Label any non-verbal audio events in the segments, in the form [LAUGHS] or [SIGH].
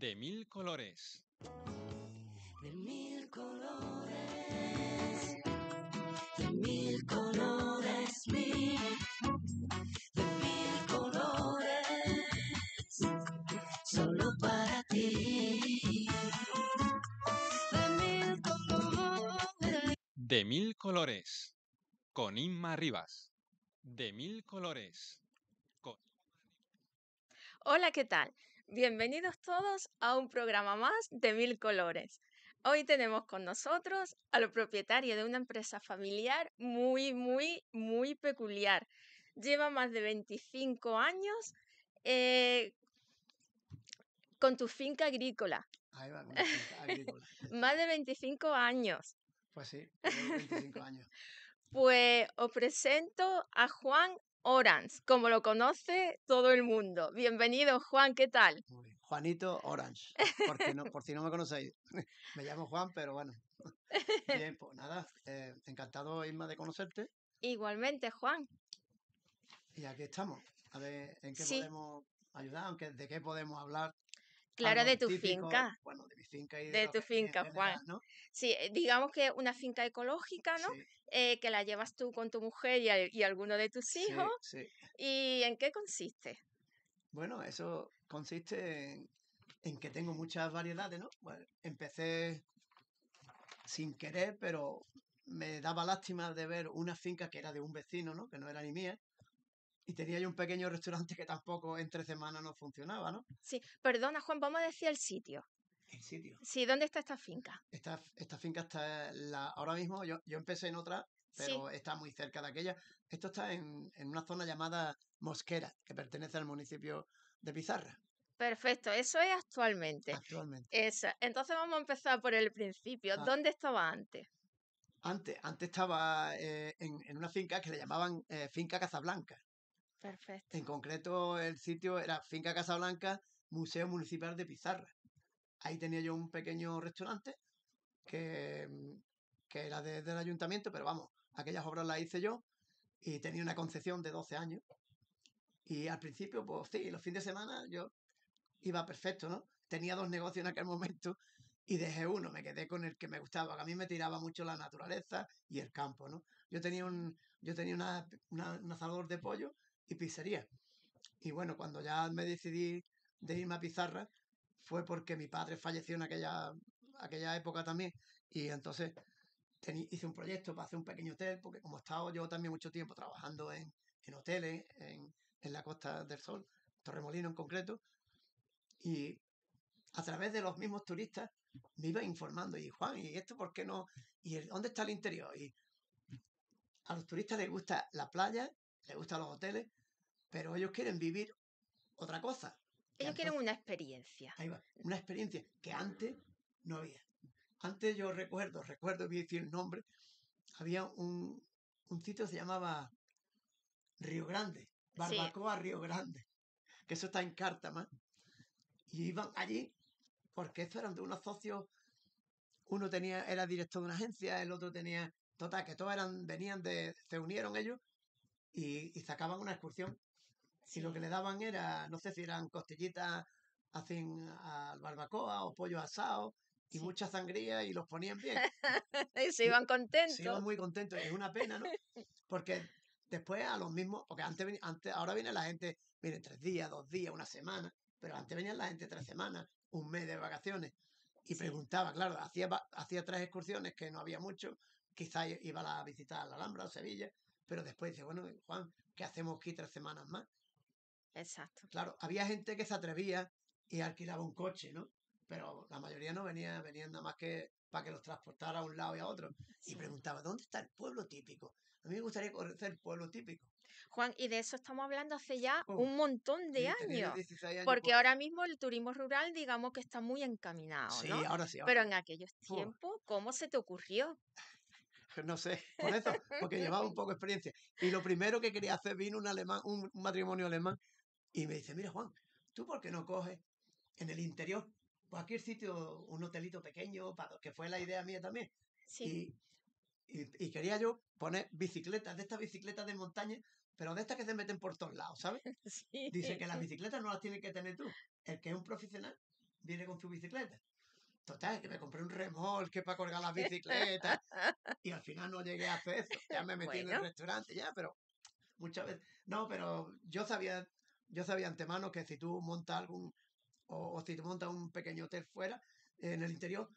de mil colores. De mil colores, de mil colores, mil, de mil colores, solo para ti. De mil colores. De mil colores, con Inma Rivas. De mil colores. Hola, ¿qué tal? Bienvenidos todos a un programa más de Mil Colores. Hoy tenemos con nosotros a lo propietario de una empresa familiar muy, muy, muy peculiar. Lleva más de 25 años eh, con tu finca agrícola. Ahí va, finca agrícola. [LAUGHS] más de 25 años. Pues sí, 25 años. [LAUGHS] Pues os presento a Juan Orange, como lo conoce todo el mundo. Bienvenido, Juan, ¿qué tal? Juanito Orange, por si no me conocéis. [LAUGHS] me llamo Juan, pero bueno. [LAUGHS] Bien, pues nada, eh, encantado, Irma, de conocerte. Igualmente, Juan. Y aquí estamos. A ver, ¿en qué podemos ayudar? Aunque, ¿De qué podemos hablar? Ah, claro, de tu finca. de tu finca, Juan. Sí, eh, digamos que una finca ecológica, ¿no? Eh, que la llevas tú con tu mujer y, alguno de tus hijos. Sí, ¿Y en qué consiste? Bueno, eso consiste en, que tengo muchas variedades, ¿no? Pues, empecé sin querer, pero me daba lástima de ver una finca que era de un vecino, ¿no? Que no era ni mía. Y tenía yo un pequeño restaurante que tampoco entre semana no funcionaba, ¿no? Sí, perdona Juan, vamos a decir el sitio. El sitio. Sí, ¿dónde está esta finca? Esta, esta finca está la, ahora mismo, yo, yo empecé en otra, pero está muy cerca de aquella. Esto está en, una zona llamada Mosquera, que pertenece al municipio de Pizarra. Perfecto, eso es actualmente. Actualmente. Entonces vamos a empezar por el principio. Ah. ¿Dónde estaba antes? Antes, antes estaba eh, en, una finca que le llamaban eh, Finca Casablanca. En concreto, el sitio era Finca Casablanca, Museo Municipal de Pizarra. Ahí tenía yo un pequeño restaurante que, mm, que era de, del ayuntamiento, pero vamos, aquellas obras las hice yo y tenía una concesión de 12 años. Y al principio, pues sí, los fines de semana yo iba perfecto, ¿no? Tenía dos negocios en aquel momento y dejé uno, me quedé con el que me gustaba, que a mí me tiraba mucho la naturaleza y el campo, ¿no? Yo tenía un, yo tenía un asador de pollo y pizzería. Y bueno, cuando ya me decidí de irme a Pizarra, fue porque mi padre falleció en aquella, aquella época también. Y entonces hice un proyecto para hacer un pequeño hotel, porque como he estado yo también mucho tiempo trabajando en, hoteles, en, la Costa del Sol, Torremolino en concreto, y a través de los mismos turistas me iba informando y Juan, ¿y esto por qué no? ¿Y dónde está el interior? Y a los turistas les gusta la playa, les gustan los hoteles, pero ellos quieren vivir otra cosa. Ellos quieren una experiencia. Ahí va, una experiencia que antes no había. Antes yo recuerdo, recuerdo, voy a decir el nombre, había un, sitio que se llamaba Río Grande, Barbacoa Río Grande, que eso está en Cártama. Y iban allí porque estos eran de unos socios, uno tenía, era director de una agencia, el otro tenía, total, que todos eran, venían de, se unieron ellos y sacaban una excursión y lo que le daban era, no sé si eran costillitas hacen al ah, barbacoa o pollo asado y mucha sangría y los ponían bien. [LAUGHS] y se iban contentos. Se iban muy contentos. Es una pena, ¿no? [LAUGHS] Porque después a los mismos, porque antes, antes ahora viene la gente, miren, tres días, dos días, una semana, pero antes venía la gente tres semanas, un mes de vacaciones. Y preguntaba, claro, hacía, hacía tres excursiones que no había mucho, Quizás iba a visitar la Alhambra o Sevilla, pero después dice, bueno, Juan, ¿qué hacemos aquí tres semanas más? Exacto. Claro, había gente que se atrevía y alquilaba un coche, ¿no? Pero la mayoría no venía, venían nada más que para que los transportara a un lado y a otro. Y preguntaba, ¿dónde está el pueblo típico? A mí me gustaría conocer el pueblo típico. Juan, y de eso estamos hablando hace ya oh, un montón de años, Porque pues. ahora mismo el turismo rural, digamos que está muy encaminado. Sí, ahora sí. Pero en aquellos oh. tiempos, ¿cómo se te ocurrió? [LAUGHS] no sé, [LAUGHS] por eso, porque llevaba un poco de experiencia. Y lo primero que quería hacer vino un, alemán, un matrimonio alemán y me dice, mira Juan, ¿tú por qué no coges en el interior cualquier sitio, un hotelito pequeño, que fue la idea mía también? Sí. Y, quería yo poner bicicletas, de estas bicicletas de montaña, pero de estas que se meten por todos lados, ¿sabes? [LAUGHS] Dice que las bicicletas no las tienes que tener tú. El que es un profesional viene con su bicicleta. Total, que me compré un remolque para colgar las bicicletas [LAUGHS] y al final no llegué a hacer eso. Ya me metí en el restaurante, ya, pero muchas veces. No, pero yo sabía yo sabía antemano que si tú montas algún, o, si tú montas un pequeño hotel fuera, eh, en el interior,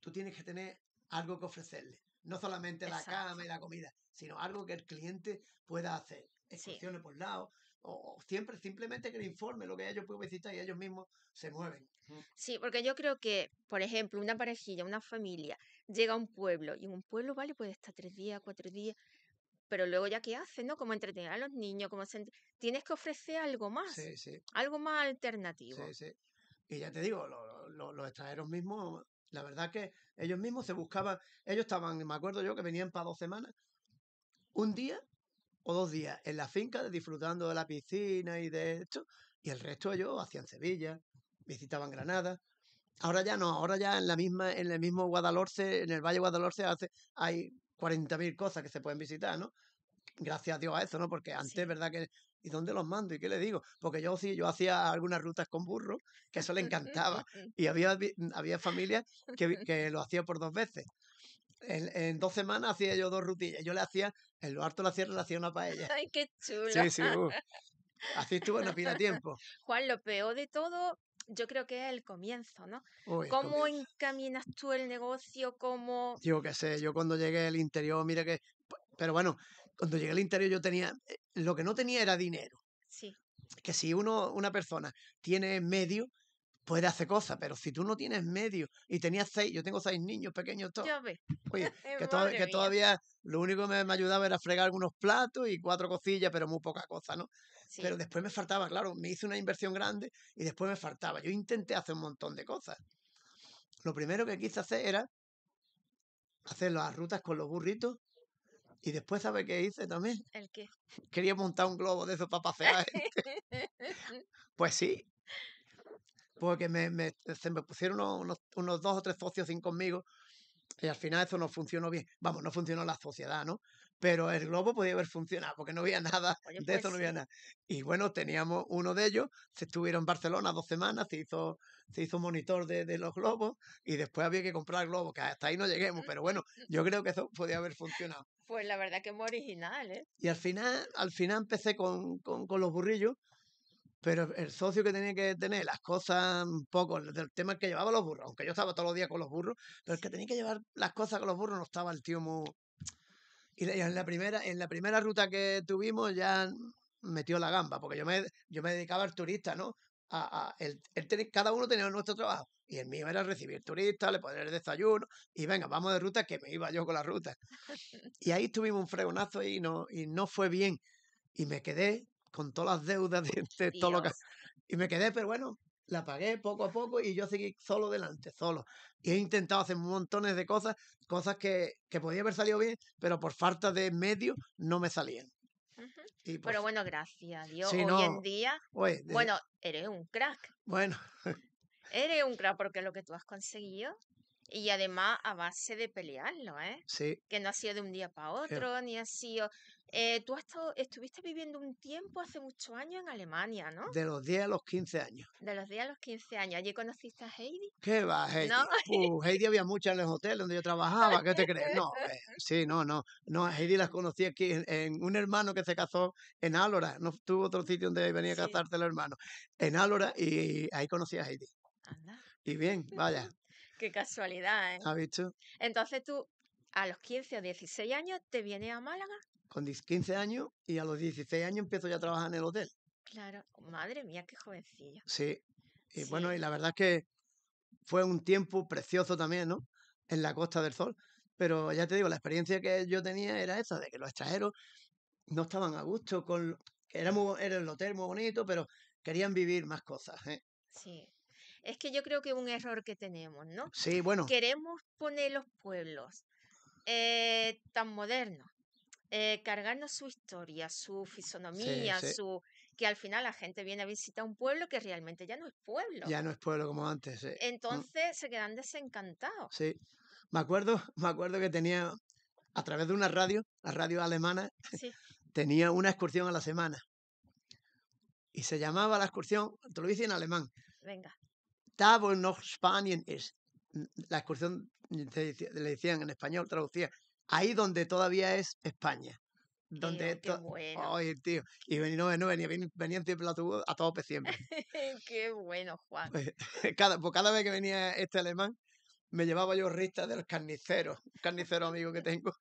tú tienes que tener algo que ofrecerle. No solamente la cama y la comida, sino algo que el cliente pueda hacer. Excepciones por lado, o, siempre, simplemente que le informe lo que ellos pueden visitar y ellos mismos se mueven. Sí, porque yo creo que, por ejemplo, una parejilla, una familia, llega a un pueblo y en un pueblo, vale, puede estar tres días, cuatro días, pero luego ya qué hacen, ¿no? Como entretener a los niños, como tienes que ofrecer algo más, algo más alternativo. Sí, sí. Y ya te digo, los extranjeros mismos, la verdad que ellos mismos se buscaban, ellos estaban, me acuerdo yo que venían para dos semanas, un día o dos días en la finca disfrutando de la piscina y de esto, y el resto ellos hacían Sevilla, visitaban Granada, Ahora ya no, ahora ya en la misma, en el mismo Guadalhorce, en el Valle Guadalhorce hace, hay 40.000 cosas que se pueden visitar, ¿no? Gracias a Dios a eso, ¿no? Porque antes, ¿verdad? que ¿Y dónde los mando? ¿Y qué le digo? Porque yo sí, yo hacía algunas rutas con burro, que eso le [LAUGHS] encantaba. Y había, mm, había familias que, [LAUGHS] que lo hacía por dos veces. En, dos semanas hacía yo dos rutillas. Yo le hacía, en lo harto la le hacía una paella. ¡Ay, qué chulo! Sí, sí, Así estuvo, no pida [LAUGHS] tiempo. Juan, lo peor de todo yo creo que es el comienzo, ¿no? Oh, ¿Cómo encaminas tú el negocio? ¿Cómo...? qué sé, yo cuando llegué al interior, mira que... Pero bueno, cuando llegué al interior yo tenía... Eh, lo que no tenía era dinero. Sí. Que si uno, una persona tiene medio, puede hacer cosas, pero si tú no tienes medio y tenías seis, yo tengo seis niños pequeños todos. [LAUGHS] Eh, que, que todavía lo único que me, me ayudaba era fregar algunos platos y cuatro cosillas, pero muy poca cosa, ¿no? pero después me faltaba, claro, me hice una inversión grande y después me faltaba. Yo intenté hacer un montón de cosas. Lo primero que quise hacer era hacer las rutas con los burritos y después, ¿sabe qué hice también? ¿El qué? Quería montar un globo de esos para pasear. [LAUGHS] pues sí. Porque me, me, se me pusieron unos, unos, dos o tres socios sin conmigo y al final eso no funcionó bien. Vamos, no funcionó la sociedad, ¿no? pero el globo podía haber funcionado porque no había [LAUGHS] nada, de pues eso, no había nada. Y bueno, teníamos uno de ellos, se estuvieron en Barcelona dos semanas, se hizo, se hizo monitor de, los globos y después había que comprar globos, que hasta ahí no lleguemos, pero bueno, [LAUGHS] yo creo que eso podía haber funcionado. Pues la verdad que es muy original, ¿eh? Y al final, al final empecé con, los burrillos, pero el socio que tenía que tener las cosas un poco, el tema que llevaba los burros, aunque yo estaba todos los días con los burros, pero el que tenía que llevar las cosas con los burros no estaba el tío muy, y en la primera, en la primera ruta que tuvimos ya metió la gamba, porque yo me, yo me dedicaba al turista, ¿no? A, el, cada uno tenía nuestro trabajo. Y el mío era recibir turistas, le poner el desayuno, y venga, vamos de ruta, que me iba yo con la ruta. Y ahí tuvimos un fregonazo y no, y no fue bien. Y me quedé con todas las deudas de, de todo lo que... Y me quedé, pero bueno, la pagué poco a poco y yo seguí solo delante, solo. Y he intentado hacer montones de cosas, cosas que, que podía haber salido bien, pero por falta de medio no me salían. pero bueno, gracias Dios. hoy en día, bueno, eres un crack. Bueno. eres un crack porque lo que tú has conseguido y además a base de pelearlo, ¿eh? Sí. Que no ha sido de un día para otro, ni ha sido eh, tú has estuviste viviendo un tiempo hace muchos años en Alemania, ¿no? De los 10 a los 15 años. De los 10 a los 15 años. ¿Allí conociste a Heidi? ¿Qué va, Heidi? Uh, Heidi había muchas en los hoteles donde yo trabajaba, ¿qué te crees? [LAUGHS] No, eh, sí, no, no. No, Heidi las conocí aquí en, un hermano que se casó en Álora. No tuvo otro sitio donde venía a casarse el hermano. En Álora y ahí conocí a Heidi. Anda. Y bien, vaya. [LAUGHS] Qué casualidad, ¿eh? ¿Has visto? Entonces tú, a los 15 o 16 años, te vienes a Málaga con 15 años y a los 16 años empiezo ya a trabajar en el hotel. Claro, oh, madre mía, qué jovencilla. Sí, y bueno, y la verdad es que fue un tiempo precioso también, ¿no? En la Costa del Sol, pero ya te digo, la experiencia que yo tenía era esa, de que los extranjeros no estaban a gusto con... Era, muy, el hotel muy bonito, pero querían vivir más cosas. ¿eh? Sí. Es que yo creo que es un error que tenemos, ¿no? Sí, bueno. Queremos poner los pueblos eh, tan modernos, eh, cargarnos su historia, su fisonomía, su que al final la gente viene a visitar un pueblo que realmente ya no es pueblo. Ya no es pueblo como antes. Mm. Entonces se quedan desencantados. Sí. Me acuerdo, [LAUGHS] me acuerdo que tenía a través de una radio, la radio alemana, [LAUGHS] tenía una excursión a la semana. Y se llamaba la excursión, te lo hice en alemán. Venga. Tabo noch Spanien es. La excursión le decían en español, traducía ahí donde todavía es España. Donde tío, qué tío. Y venía, venía, venían siempre a, a tope siempre. [LAUGHS] qué bueno, Juan. Pues, [LAUGHS] pues, cada, vez que venía este alemán, me llevaba yo ristas de los carniceros, carnicero amigo que tengo, [LAUGHS]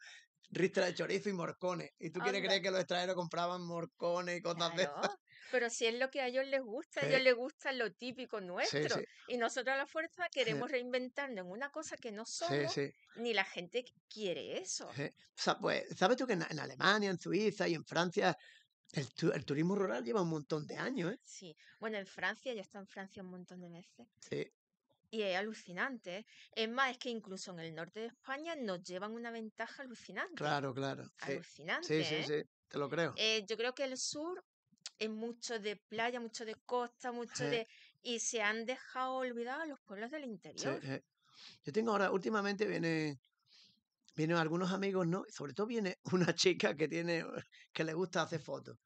ristas de chorizo y morcones. ¿Y tú quieres creer que los extranjeros compraban morcones y cosas de esas? Pero si es lo que a ellos les gusta, a ellos les gusta lo típico nuestro. Y nosotros a la fuerza queremos reinventarnos en una cosa que no somos, ni la gente quiere eso. Pues, ¿sabes tú que en, Alemania, en Suiza y en Francia el, turismo rural lleva un montón de años, ¿eh? Sí. Bueno, en Francia, ya está en Francia un montón de veces. Sí. Y es alucinante. Es más, es que incluso en el norte de España nos llevan una ventaja alucinante. Claro, claro. Alucinante. Sí, sí, ¿eh? sí. Te lo creo. Eh, yo creo que el sur es mucho de playa, mucho de costa, mucho de... Y se han dejado olvidados los pueblos del interior. Eh, yo tengo ahora, últimamente viene... Vienen algunos amigos, ¿no? Sobre todo viene [LAUGHS] una chica que tiene, que le gusta hacer fotos.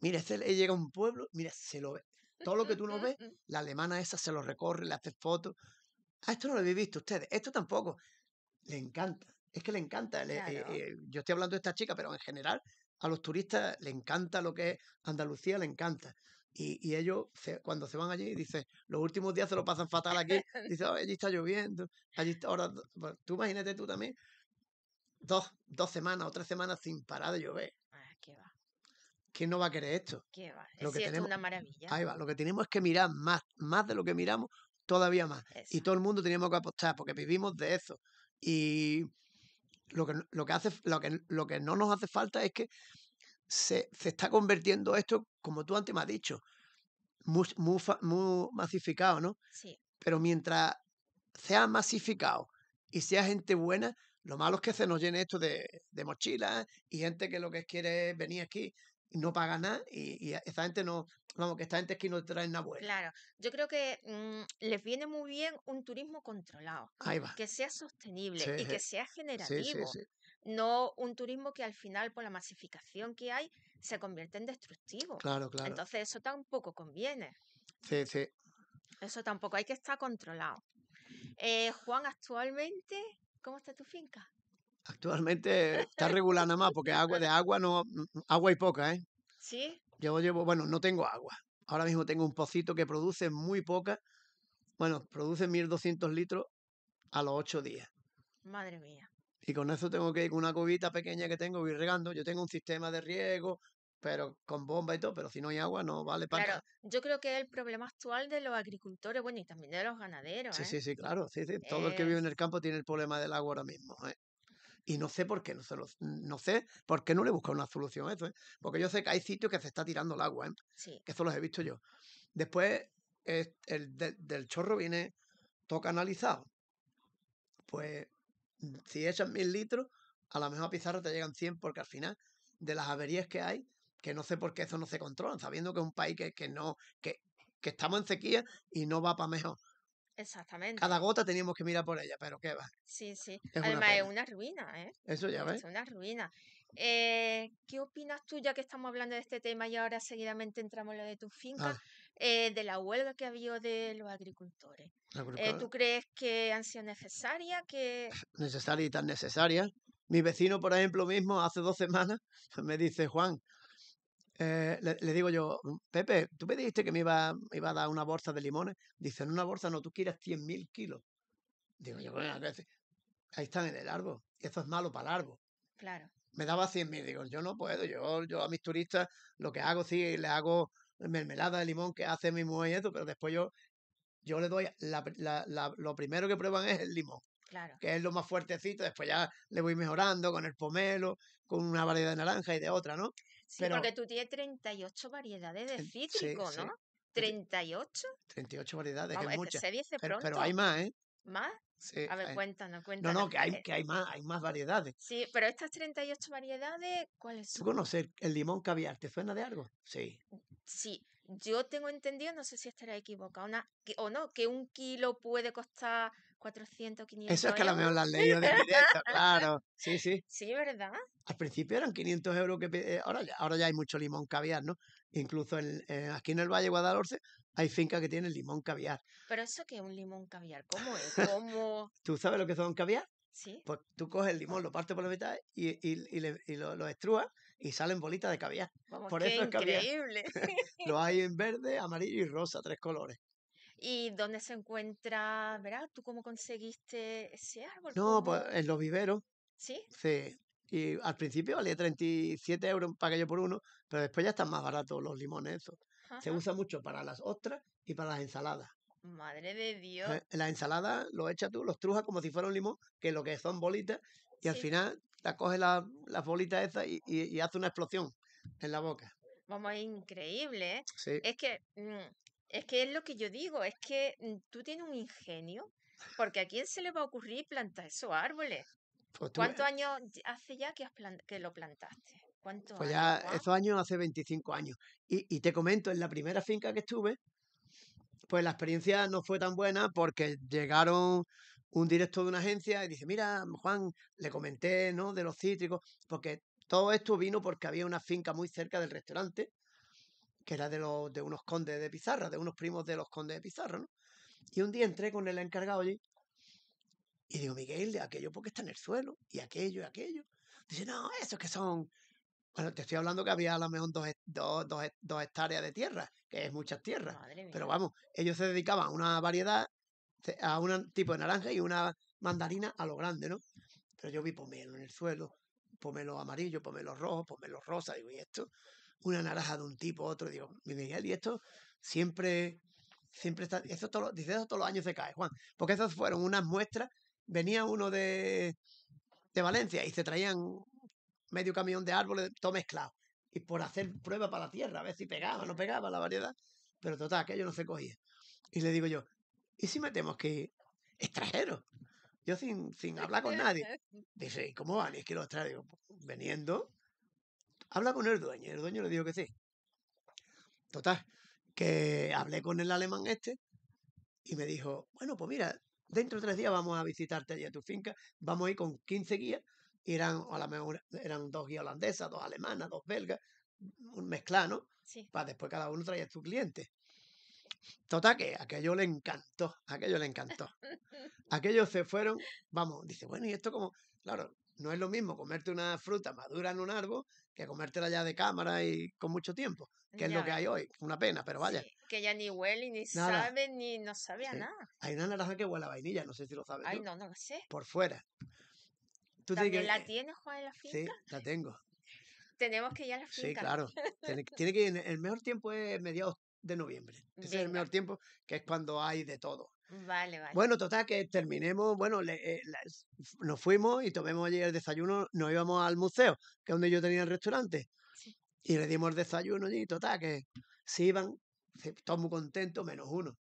Mira, él este llega a un pueblo, mira, se lo ve. Todo lo que tú no [LAUGHS] ves, mm. la alemana esa se lo recorre, le hace fotos. Ah, esto no lo habéis visto ustedes, esto tampoco. Le encanta, es que le encanta. Eh, eh, yo estoy hablando de esta chica, pero en general a los turistas le encanta lo que es Andalucía, le encanta. Y, ellos, cuando se van allí, dicen, los últimos días se lo pasan fatal aquí. [LAUGHS] Dicen, allí está lloviendo, allí está ahora... tú imagínate tú también dos, dos semanas o tres semanas sin parar de llover. Ah, qué va. ¿Quién no va a querer esto? ¿Qué va? Lo que tenemos, es una maravilla. Ahí va, lo que tenemos es que mirar más, más de lo que miramos, todavía más. Y todo el mundo tenemos que apostar, porque vivimos de eso. Y lo que, lo que, hace, lo lo que no nos hace falta es que se, se está convirtiendo esto, como tú antes me has dicho, muy, masificado, ¿no? Sí. Pero mientras sea masificado y sea gente buena, lo malo es que se nos llene esto de, de mochilas y gente que lo que quiere es venir aquí no paga nada y, y, esta gente no, vamos, que esta gente es que no trae nada bueno. Claro, yo creo que mm, les viene muy bien un turismo controlado, que sea sostenible y que eh, sea generativo, no un turismo que al final por la masificación que hay se convierte en destructivo. Claro, claro. Entonces eso tampoco conviene. Sí, sí. Eso tampoco, hay que estar controlado. Eh, Juan, actualmente, ¿cómo está tu finca? Actualmente está regulando más porque [LAUGHS] agua de agua no mm, mm, agua hay poca, ¿eh? Sí. Yo llevo, bueno, no tengo agua. Ahora mismo tengo un pocito que produce muy poca. Bueno, produce 1200 litros a los ocho días. Madre mía. Y con eso tengo que ir con una cubita pequeña que tengo, ir regando. Yo tengo un sistema de riego, pero con bomba y todo, pero si no hay agua no vale para nada. Yo creo que el problema actual de los agricultores, bueno, y también de los ganaderos. Sí, ¿eh? sí, sí, claro. Sí, Todo el que vive en el campo tiene el problema del agua ahora mismo. ¿eh? Y no sé por qué no, se no sé por qué no le busca una solución a eso, ¿eh? porque yo sé que hay sitios que se está tirando el agua, ¿eh? que eso los he visto yo. Después, el del chorro viene todo canalizado. Pues si echas mil litros, a la misma pizarra te llegan 100, porque al final, de las averías que hay, que no sé por qué eso no se controla, sabiendo que es un país que, que no, que estamos en sequía y no va para mejor. Exactamente. Cada gota teníamos que mirar por ella, pero qué va. Sí, sí. Además, una es una ruina, ¿eh? Eso ya ves. Es una ruina. Eh, ¿Qué opinas tú, ya que estamos hablando de este tema y ahora seguidamente entramos en lo de tu finca, ah. eh, de la huelga que ha habido de los agricultores? Eh, ¿Tú crees que han sido necesarias? Que... [SIGHS] Necesarias y tan necesarias. Mi vecino, por ejemplo, mismo, hace dos semanas [LAUGHS] me dice, Juan, eh, le, digo yo, mm, Pepe, tú me dijiste que me iba, iba a dar una bolsa de limones. Dice, en una bolsa no, tú quieres 100.000 kilos. Digo yo, bueno, ahí están en el árbol. Y esto es malo para el árbol. Claro. Me daba 100.000. Digo, yo no puedo. Yo, yo a mis turistas lo que hago, sí, le hago mermelada de limón que hace mi mujer pero después yo, yo le doy, la, lo primero que prueban es el limón. Claro. que es lo más fuertecito, después ya le voy mejorando con el pomelo, con una variedad de naranja y de otra, ¿no? Sí, porque tú tienes 38 variedades de cítrico, ¿no? ¿38? 38 variedades, y que es muchas. Se dice pero, hay más, ¿eh? ¿Más? Sí, a ver, cuéntanos, cuéntanos. No, no, que hay, eh que hay, más, hay más variedades. Sí, pero estas 38 variedades, ¿cuáles son? ¿Tú conoces el limón caviar? ¿Te suena de algo? Sí. Mm, sí, yo tengo entendido, no sé si estaré equivocado, una, o no, que un kilo puede costar 400, 500. Eso es que a lo mejor las leído de directo, [LAUGHS] claro. Sí, sí. Sí, ¿verdad? Al principio eran 500 euros que eh, ahora, ahora ya hay mucho limón caviar, ¿no? Incluso en, eh, aquí en el Valle Guadalhorce hay fincas que tienen limón caviar. Pero eso que es un limón caviar, ¿cómo es? ¿Cómo... [LAUGHS] ¿Tú sabes lo que son caviar? Sí. Pues tú coges el limón, lo partes por la mitad y, y, lo, lo y salen bolitas de caviar. por eso es increíble. [LAUGHS] lo hay en verde, amarillo y rosa, tres colores. ¿Y dónde se encuentra, verdad? ¿Tú cómo conseguiste ese árbol? No, pues en los viveros. ¿Sí? Sí. Y al principio valía 37 euros un yo por uno, pero después ya están más baratos los limones. esos. Se usa mucho para las ostras y para las ensaladas. Madre de Dios. Eh, las ensaladas lo echas tú, los trujas como si fuera un limón, que lo que son bolitas, y al final la coges las la bolitas esas y, hace una explosión en la boca. Vamos, es increíble. ¿eh? Sí. Es que mm, es que es lo que yo digo, es que mm, tú tienes un ingenio, porque ¿a quién se le va a ocurrir plantar esos árboles? Pues ¿Cuántos años hace ya que, que lo plantaste? pues ya esos años hace 25 años. Y, te comento, en la primera finca que estuve, pues la experiencia no fue tan buena porque llegaron un directo de una agencia y dice, mira, Juan, le comenté, ¿no? De los cítricos, porque todo esto vino porque había una finca muy cerca del restaurante que era de, los, de unos condes de Pizarra, de unos primos de los condes de Pizarra, ¿no? Y un día entré con el encargado allí y digo, Miguel, ¿de aquello porque está en el suelo, y aquello, y aquello. Dice, no, esos que son... Bueno, te estoy hablando que había a lo mejor dos, dos, dos, hectáreas de tierra, que es muchas tierras. Pero vamos, ellos se dedicaban a una variedad, a un tipo de naranja y una mandarina a lo grande, ¿no? Pero yo vi pomelo en el suelo, pomelo amarillo, pomelo rojo, pomelo rosa, digo, ¿y esto? una naranja de un tipo, otro, digo, Miguel, y esto siempre, siempre está, eso todo, dice eso todos los años se cae, Juan, porque esas fueron unas muestras, venía uno de, de Valencia y se traían medio camión de árboles, todo mezclado, y por hacer prueba para la tierra, a ver si pegaba o no pegaba la variedad, pero total, aquello no se cogía. Y le digo yo, ¿y si metemos que extranjeros? Yo sin, sin [LAUGHS] hablar con nadie. Dice, ¿y cómo van? Y es que los trae, veniendo, Habla con el dueño. El dueño le dijo que sí. Total, que hablé con el alemán este y me dijo, bueno, pues mira, dentro de tres días vamos a visitarte allí a tu finca, vamos a ir con 15 guías, y eran a la mejor, eran dos guías holandesas, dos alemanas, dos belgas, un mezclano, para después cada uno trae a su cliente. Total que aquello le encantó, aquello le encantó. [LAUGHS] Aquellos se fueron, vamos, dice, bueno, y esto como, claro, no es lo mismo comerte una fruta madura en un árbol que comértela ya de cámara y con mucho tiempo, que es lo que hay hoy. Una pena, pero vaya. que ya ni huele, ni sabe, ni no sabía nada. Hay una naranja que huele a vainilla, no sé si lo sabes. Ay, no, no lo sé. Por fuera. ¿Tú ¿También la eh, tienes, Juan, la finca? Sí, la tengo. Tenemos que ir a la finca. Sí, claro. tiene, que El mejor tiempo es mediados de noviembre. Ese es el mejor tiempo, que es cuando hay de todo. Vale, vale. Bueno, total, que terminemos, bueno, eh, nos fuimos y tomemos allí el desayuno, nos íbamos al museo, que es donde yo tenía el restaurante, y le dimos el desayuno allí, total, que se iban, todos muy contentos, menos uno.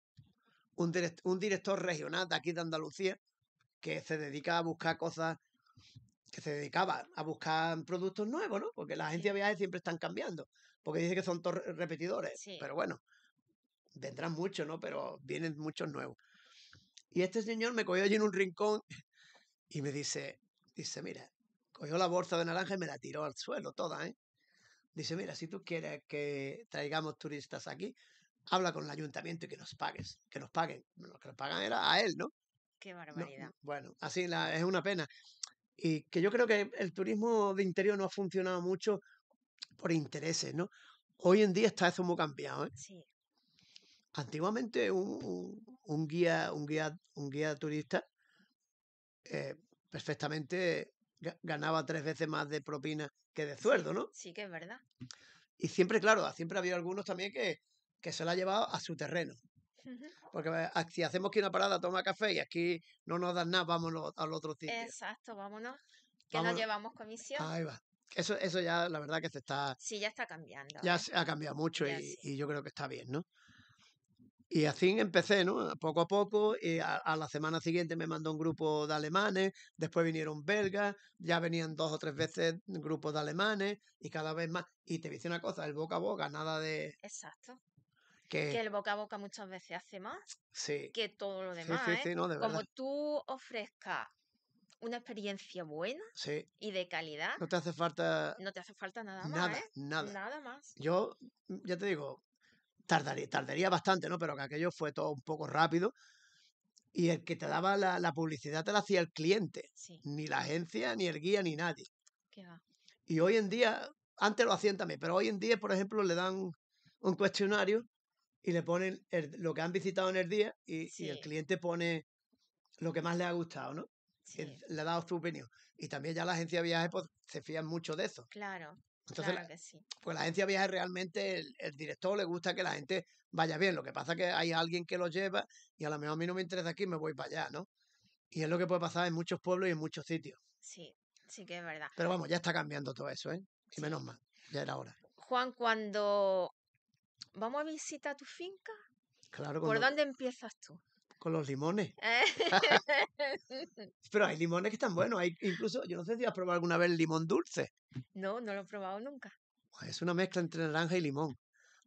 Un, director regional de aquí de Andalucía, que se dedica a buscar cosas, que se dedicaba a buscar productos nuevos, ¿no? Porque las agencias de viajes siempre están cambiando, porque dice que son repetidores, pero bueno, vendrán muchos, ¿no? Pero vienen muchos nuevos. Y este señor me cogió allí en un rincón [LAUGHS] y me dice, dice, mira, cogió la bolsa de naranja y me la tiró al suelo toda, ¿eh? Dice, mira, si tú quieres que traigamos turistas aquí, habla con el ayuntamiento y que nos pagues, que nos paguen. Lo que nos pagan era a él, ¿no? Qué barbaridad. bueno, así es una pena. Y que yo creo que el turismo de interior no ha funcionado mucho por intereses, ¿no? Hoy en día está eso muy cambiado, ¿eh? Sí. Antiguamente un, un, guía, un guía, un guía turista eh, perfectamente ganaba tres veces más de propina que de sueldo, ¿no? Sí, que es verdad. Y siempre, claro, siempre ha habido algunos también que, que se la ha llevado a su terreno. Porque eh, si hacemos aquí una parada, toma café y aquí no nos dan nada, vámonos al otro sitio. Exacto, vámonos. Que nos llevamos comisión. Ahí va. Eso, eso ya, la verdad que se está... Sí, ya está cambiando. Ya ¿eh? se ha cambiado mucho y, yo creo que está bien, ¿no? Y así empecé, ¿no? Poco a poco, y eh, a, la semana siguiente me mandó un grupo de alemanes, después vinieron belgas, ya venían dos o tres veces grupos de alemanes y cada vez más. Y te dice una cosa, el boca a boca, nada de... Exacto. Que, el boca a boca muchas veces hace más sí. que todo lo demás. ¿eh? Como tú ofrezcas una experiencia buena y de calidad. No te hace falta. No te hace falta nada, más. ¿eh? Nada, nada. más. Yo, ya te digo, tardaría, tardaría bastante, ¿no? Pero que aquello fue todo un poco rápido. Y el que te daba la, publicidad te la hacía el cliente, ni la agencia, ni el guía, ni nadie. Y hoy en día, antes lo hacían también, pero hoy en día, por ejemplo, le dan un cuestionario y le ponen lo que han visitado en el día y, el cliente pone lo que más le ha gustado, ¿no? Le ha dado su opinión. Y también ya la agencia de viajes pues, se fían mucho de eso. Claro. Entonces, claro pues la agencia viaje realmente, el, director le gusta que la gente vaya bien. Lo que pasa es que hay alguien que lo lleva y a lo mejor a mí no me interesa aquí, me voy para allá, ¿no? Y es lo que puede pasar en muchos pueblos y en muchos sitios. Sí, sí que es verdad. Pero vamos, ya está cambiando todo eso, ¿eh? Y menos mal, ya era hora. Juan, cuando vamos a visitar tu finca, claro, ¿por dónde empiezas tú? con los limones. [LAUGHS] Pero hay limones que están buenos. Hay, incluso, yo no sé si has probado alguna vez el limón dulce. No, no lo he probado nunca. Pues es una mezcla entre naranja y limón.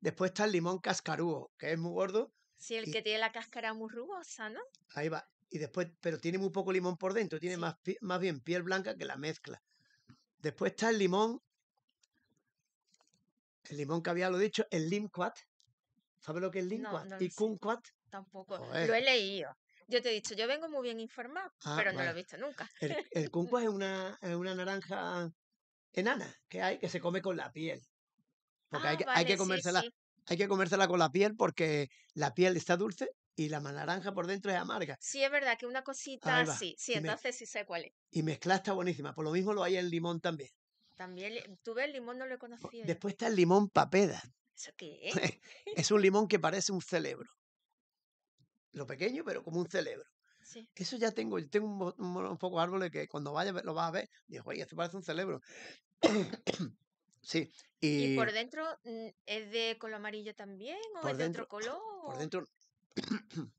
Después está el limón cascarúo, que es muy gordo. Sí, el que tiene la cáscara muy rugosa, ¿no? Ahí va. Y después, pero tiene muy poco limón por dentro, tiene más, más bien piel blanca que la mezcla. Después está el limón, el limón que había lo dicho, el limquat. ¿Sabes lo que es limquat? y kumquat tampoco. Lo he leído. Yo te he dicho, yo vengo muy bien informado, ah, pero no lo he pues, visto nunca. El, el [LAUGHS] es una, es una naranja enana que hay que se come con la piel. Porque hay, ah, que, hay, que comérsela, con la piel porque la piel está dulce y la naranja por dentro es amarga. Sí, es verdad que una cosita así. Sí, entonces sí sé cuál es. Y mezcla está buenísima. Por lo mismo lo hay en limón también. También, tuve ves, el limón no lo he pues conocido. Después está el limón papeda. ¿Eso qué [LAUGHS] es? es un limón que parece un cerebro lo pequeño, pero como un cerebro Eso ya tengo, yo tengo un, poco de árboles que cuando vaya lo vas a ver, digo, oye, esto parece un cerebro [COUGHS] sí. Y, por dentro mm, es de color amarillo también o es de otro color? Por dentro. [COUGHS]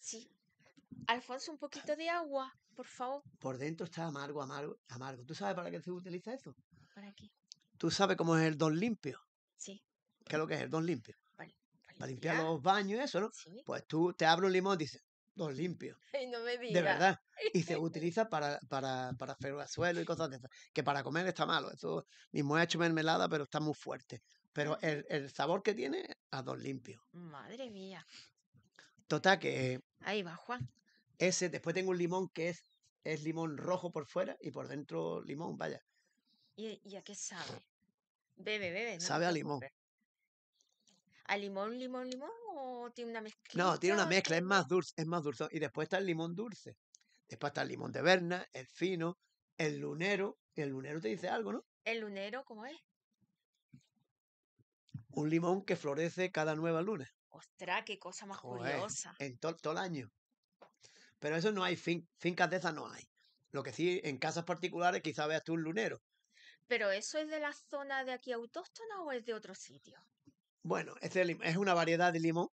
sí. Alfonso, un poquito de agua, por favor. Por dentro está amargo, amargo, amargo. ¿Tú sabes para qué se utiliza eso? ¿Para qué? ¿Tú sabes cómo es el don limpio? Sí. ¿Qué es lo que es el don limpio? para limpiar los baños, y eso, ¿no? Pues tú te abres un limón y dices, los limpio. [LAUGHS] no me digas. De verdad. [LAUGHS] Y se utiliza para, para, para suelo y cosas de esas. Que para comer está malo. Eso mismo he hecho mermelada, pero está muy fuerte. Pero el, sabor que tiene, a dos limpios. Madre mía. Total, que. Ahí va, Juan. Ese, después tengo un limón que es, es limón rojo por fuera y por dentro limón, vaya. ¿Y, a qué sabe? Bebe, bebe. sabe a limón a limón, limón, limón o tiene una mezcla? No, tiene una mezcla, es más dulce, es más dulce. Y después está el limón dulce. Después está el limón de Berna, el fino, el lunero. El lunero te dice algo, ¿no? ¿El lunero cómo es? Un limón que florece cada nueva luna. Ostras, qué cosa más curiosa. En todo el año. Pero eso no hay, fin, fincas de esas no hay. Lo que sí, en casas particulares quizá veas tú un lunero. ¿Pero eso es de la zona de aquí autóctona o es de otro sitio? Bueno, este es una variedad de limón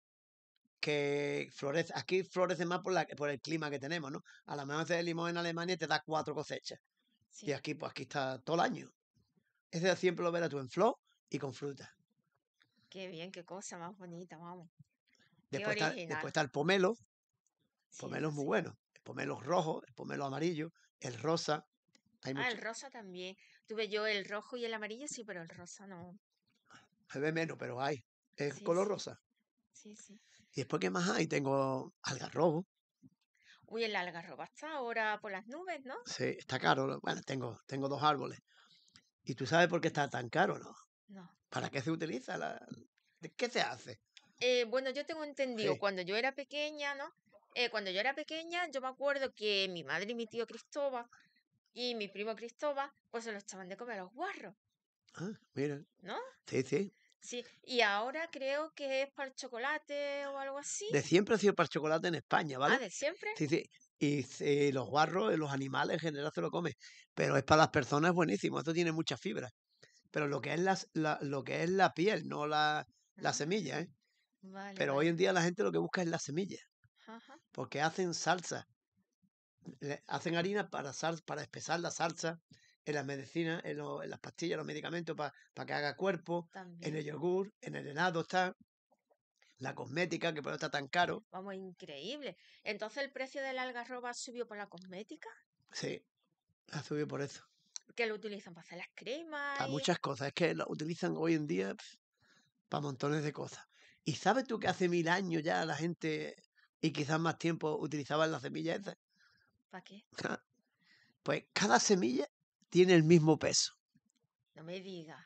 que florece, aquí florece más por, la, por el clima que tenemos, ¿no? A lo mejor de limón en Alemania te da cuatro cosechas. Y aquí, pues aquí está todo el año. Ese siempre lo verás tú en flor y con fruta. Qué bien, qué cosa más bonita, vamos. Después, está, después está, el pomelo. pomelo es muy bueno. El pomelo rojo, el pomelo amarillo, el rosa. ah, el rosa también. Tuve yo el rojo y el amarillo, sí, pero el rosa no se ve menos, pero hay. Es color rosa. Sí, sí. Y después, ¿qué más hay? Tengo algarrobo. Uy, el algarrobo está ahora por las nubes, ¿no? Sí, está caro. Bueno, tengo, tengo dos árboles. ¿Y tú sabes por qué está tan caro, no? No. ¿Para qué se utiliza? La... ¿Qué se hace? Eh, bueno, yo tengo entendido, cuando yo era pequeña, ¿no? Eh, cuando yo era pequeña, yo me acuerdo que mi madre y mi tío Cristóbal y mi primo Cristóbal, pues se lo echaban de comer a los guarros. Ah, mira. ¿No? Sí, sí. Sí, y ahora creo que es para chocolate o algo así. De siempre ha sido para chocolate en España, ah, ¿vale? Ah, de siempre. Sí, sí. Y los guarros, eh, los animales en general se lo comen. Pero es para las personas buenísimo. Esto tiene mucha fibra. Pero lo que es, la, lo que es la piel, no la, la ah, semilla, ¿eh? Vale, Pero hoy en día la gente lo que busca es la semilla. Ajá. Porque hacen salsa. hacen harina para, para espesar la salsa en las medicinas, en, las pastillas, los medicamentos para que haga cuerpo, en el yogur, en el helado está, la cosmética, que por eso está tan caro. Vamos, increíble. Entonces el precio del la algarroba subió por la cosmética. Sí, ha subido por eso. Que lo utilizan para hacer las cremas. Para muchas cosas, es que lo utilizan hoy en día para montones de cosas. ¿Y sabes tú que hace mil años ya la gente, y quizás más tiempo, utilizaban las semillas esas? ¿Para qué? Pues cada semilla tiene el mismo peso. No me diga.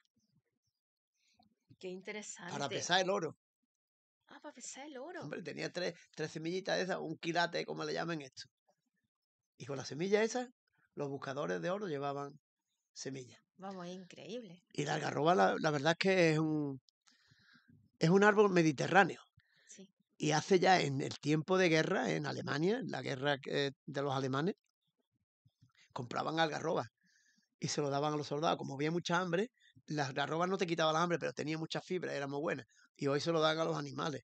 Qué interesante. Para pesar el oro. Ah, para pesar el oro. Hombre, tenía tres, tres semillitas de esas, un quilate, como le llaman esto. Y con la semilla esa, los buscadores de oro llevaban semillas. Vamos, es increíble. Y la algarroba, la, verdad es que es un, es un árbol mediterráneo. Y hace ya en el tiempo de guerra en Alemania, en la guerra de los alemanes, compraban algarroba y se lo daban a los soldados. Como había mucha hambre, las garrobas no te quitaba la hambre, pero tenía mucha fibra, era muy buena. Y hoy se lo dan a los animales.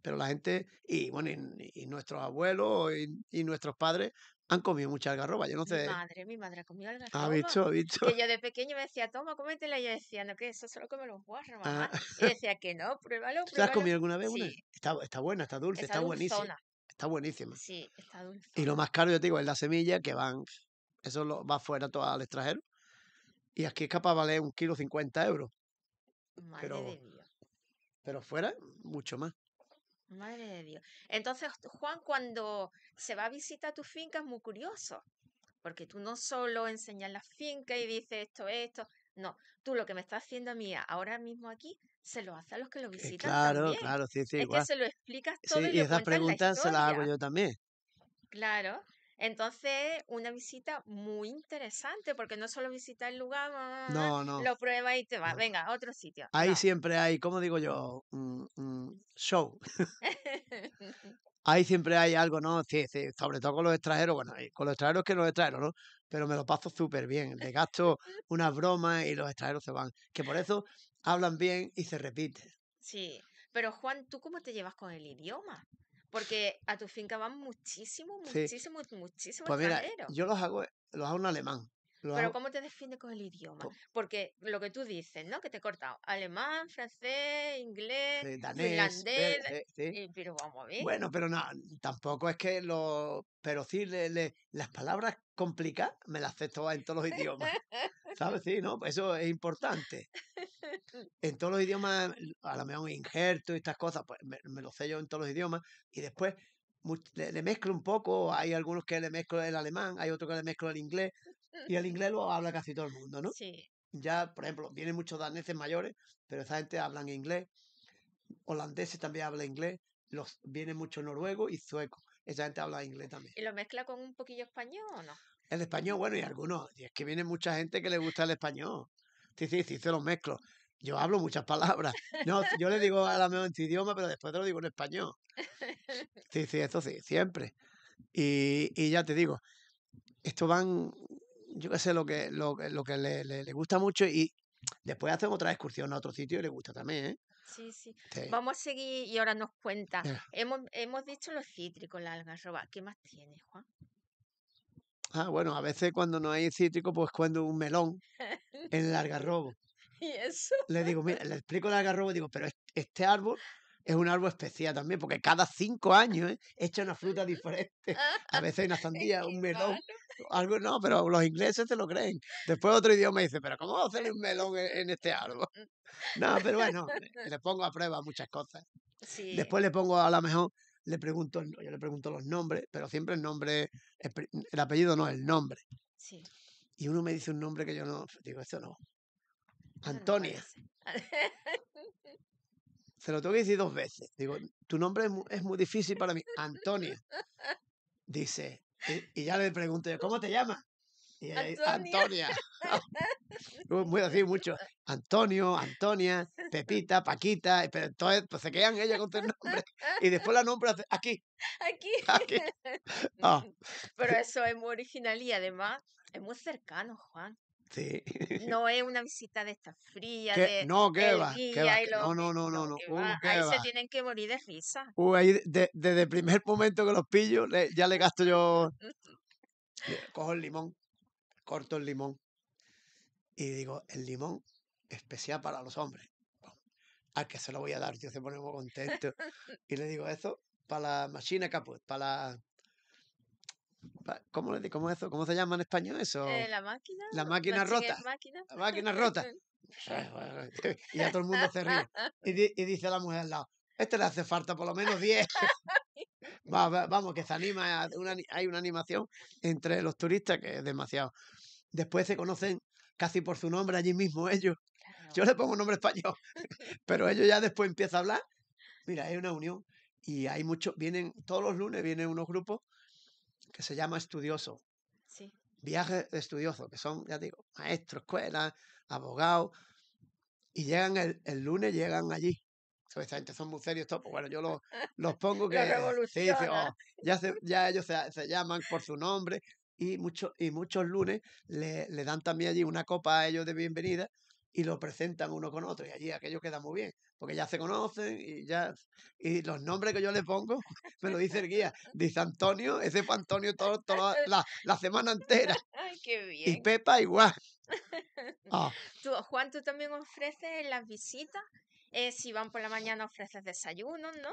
Pero la gente, y bueno, y, nuestros abuelos y, nuestros padres han comido mucha algarroba. Yo no sé. Mi madre, mi madre ha comido Ha visto, ha visto. Que yo de pequeño me decía, toma, cómetela. Y yo decía, no, que eso solo comen los guarros, mamá. Ah, y decía que no, pruébalo, pruébalo. ¿Te has comido alguna vez una? Está, está, buena, está dulce, está, buenísima. Está buenísima. Sí, está dulce. Y lo más caro, yo te digo, es la semilla que van eso lo, va fuera todo al extranjero y aquí es capaz de valer un kilo 50 euros. Madre pero, de Dios. Pero fuera, mucho más. Madre de Dios. Entonces, Juan, cuando se va a visitar tu finca es muy curioso, porque tú no solo enseñas la finca y dices esto, esto, no, tú lo que me estás haciendo a mí ahora mismo aquí, se lo haces a los que lo eh, visitan. Claro, también. claro, sí, sí. Es se lo explicas todo. y, esas preguntas se las hago yo también. Claro. Entonces, una visita muy interesante, porque no solo visita el lugar, lo prueba y te va, venga, a otro sitio. Ahí siempre hay, como digo yo, mm, mm, show. [LAUGHS] [LAUGHS] Ahí siempre hay algo, ¿no? Sí, sobre todo con los extranjeros, bueno, con los extranjeros que los extranjeros, ¿no? Pero me lo paso súper bien, le gasto [LAUGHS] unas bromas y los extranjeros se van, que por eso hablan bien y se repite. Sí, pero Juan, ¿tú cómo te llevas con el idioma? Porque a tu finca van muchísimos, muchísimos, sí. muchísimos pues mira, Yo los hago, los hago en alemán. Pero ¿cómo te defiendes con el idioma? Porque lo que tú dices, ¿no? Que te he cortado. Alemán, francés, inglés, danés, finlandés. Eh, pero vamos a ver. Bueno, pero no, tampoco es que lo... Pero sí, le, las palabras complicadas me las acepto en todos los idiomas. ¿Sabes? Sí, ¿no? Eso es importante. En todos los idiomas, a lo mejor injerto y estas cosas, pues me, lo sé yo en todos los idiomas. Y después le, mezclo un poco, hay algunos que le mezclo el alemán, hay otros que le mezclo el inglés, y el inglés lo habla casi todo el mundo, ¿no? Sí. Ya, por ejemplo, vienen muchos daneses mayores, pero esa gente habla inglés. Holandeses también hablan inglés. Los, viene mucho noruego y suecos. Esa gente habla inglés también. ¿Y lo mezcla con un poquillo español o no? El español, bueno, y algunos. Y es que viene mucha gente que le gusta el español. Sí, sí, sí, se los mezclo. Yo hablo muchas palabras. No, yo le digo a la mejor en idioma, pero después te lo digo en español. [LAUGHS] Sí, sí, eso sí, siempre. Y, y ya te digo, esto van yo qué sé, lo que, lo, que le, gusta mucho y después hacen otra excursión a otro sitio y le gusta también, ¿eh? Sí, sí, Vamos a seguir y ahora nos cuenta. Hemos, hemos dicho los cítricos, la algarroba. ¿Qué más tienes, Juan? Ah, bueno, a veces cuando no hay cítrico, pues cuando un melón en el [LAUGHS] algarrobo. ¿Y eso? Le digo, mira, le explico el algarrobo, digo, pero este árbol es un árbol especial también, porque cada cinco años ¿eh? echa una fruta diferente. [LAUGHS] A veces hay una sandía, un melón, algo no, pero los ingleses te lo creen. Después otro idioma dice, pero ¿cómo va a hacer un melón e-, en este árbol? [LAUGHS] No, pero bueno, le pongo a prueba muchas cosas. Después le pongo a la mejor, le pregunto, yo le pregunto los nombres, pero siempre el nombre, el apellido no, el nombre. Sí. Y uno me dice un nombre que yo no, digo, eso no. Antonia. [LAUGHS] se lo tengo que decir dos veces. Digo, [LAUGHS] tu nombre es muy, difícil para mí. Antonio. [LAUGHS] Dice. Y, ya le pregunto ¿cómo te llamas? Y ella, Antonia. voy a decir mucho. [LAUGHS] Antonio, Antonia, Pepita, Paquita. Pero entonces pues, se quedan ella con tu nombre. Y después la nombra aquí. Aquí. Ah. Pero eso es muy original y además es muy cercano, Juan. No [LAUGHS] es una visita de estas frías. De, no, ¿qué va? no, no, no, no. Uh, ahí se tienen que morir de risa. Uh, desde el primer momento que los pillo, ya le gasto yo. Cojo el limón, corto el limón y digo, el limón especial para los hombres. ¿A que se lo voy a dar? Yo se pone muy contento. [LAUGHS] Y le digo, eso para la máquina caput, para la ¿Cómo, le, cómo, eso, ¿Cómo se llama en español eso? Eh, la máquina. La máquina rota. Máquina? La máquina [LAUGHS] rota. [LAUGHS] y a todo el mundo se ríe. Y, dice la mujer al lado, este le hace falta por lo menos 10. [LAUGHS] vamos, que se anima, hay una animación entre los turistas que es demasiado. Después se conocen casi por su nombre allí mismo ellos. Yo le pongo un nombre español, pero ellos ya después empiezan a hablar. Mira, hay una unión y hay muchos, vienen todos los lunes, vienen unos grupos que se llama estudioso. Sí. Viaje estudioso, que son, ya digo, maestros, escuela abogados, y llegan el, lunes, llegan allí. gente son muy serios, todo. Pues bueno, yo los, pongo [LAUGHS] que. Eh, oh, ya, ya ellos se, llaman por su nombre y, mucho, y muchos lunes le dan también allí una copa a ellos de bienvenida y lo presentan uno con otro y allí aquello queda muy bien, porque ya se conocen y ya y los nombres que yo le pongo [LAUGHS] me lo dice el guía, dice Antonio, ese fue Antonio toda [LAUGHS] la, la, semana entera. Ay, qué bien. Y Pepa igual. [LAUGHS] Ah. Juan, tú también ofreces las visitas, eh, si van por la mañana ofreces desayunos, ¿no?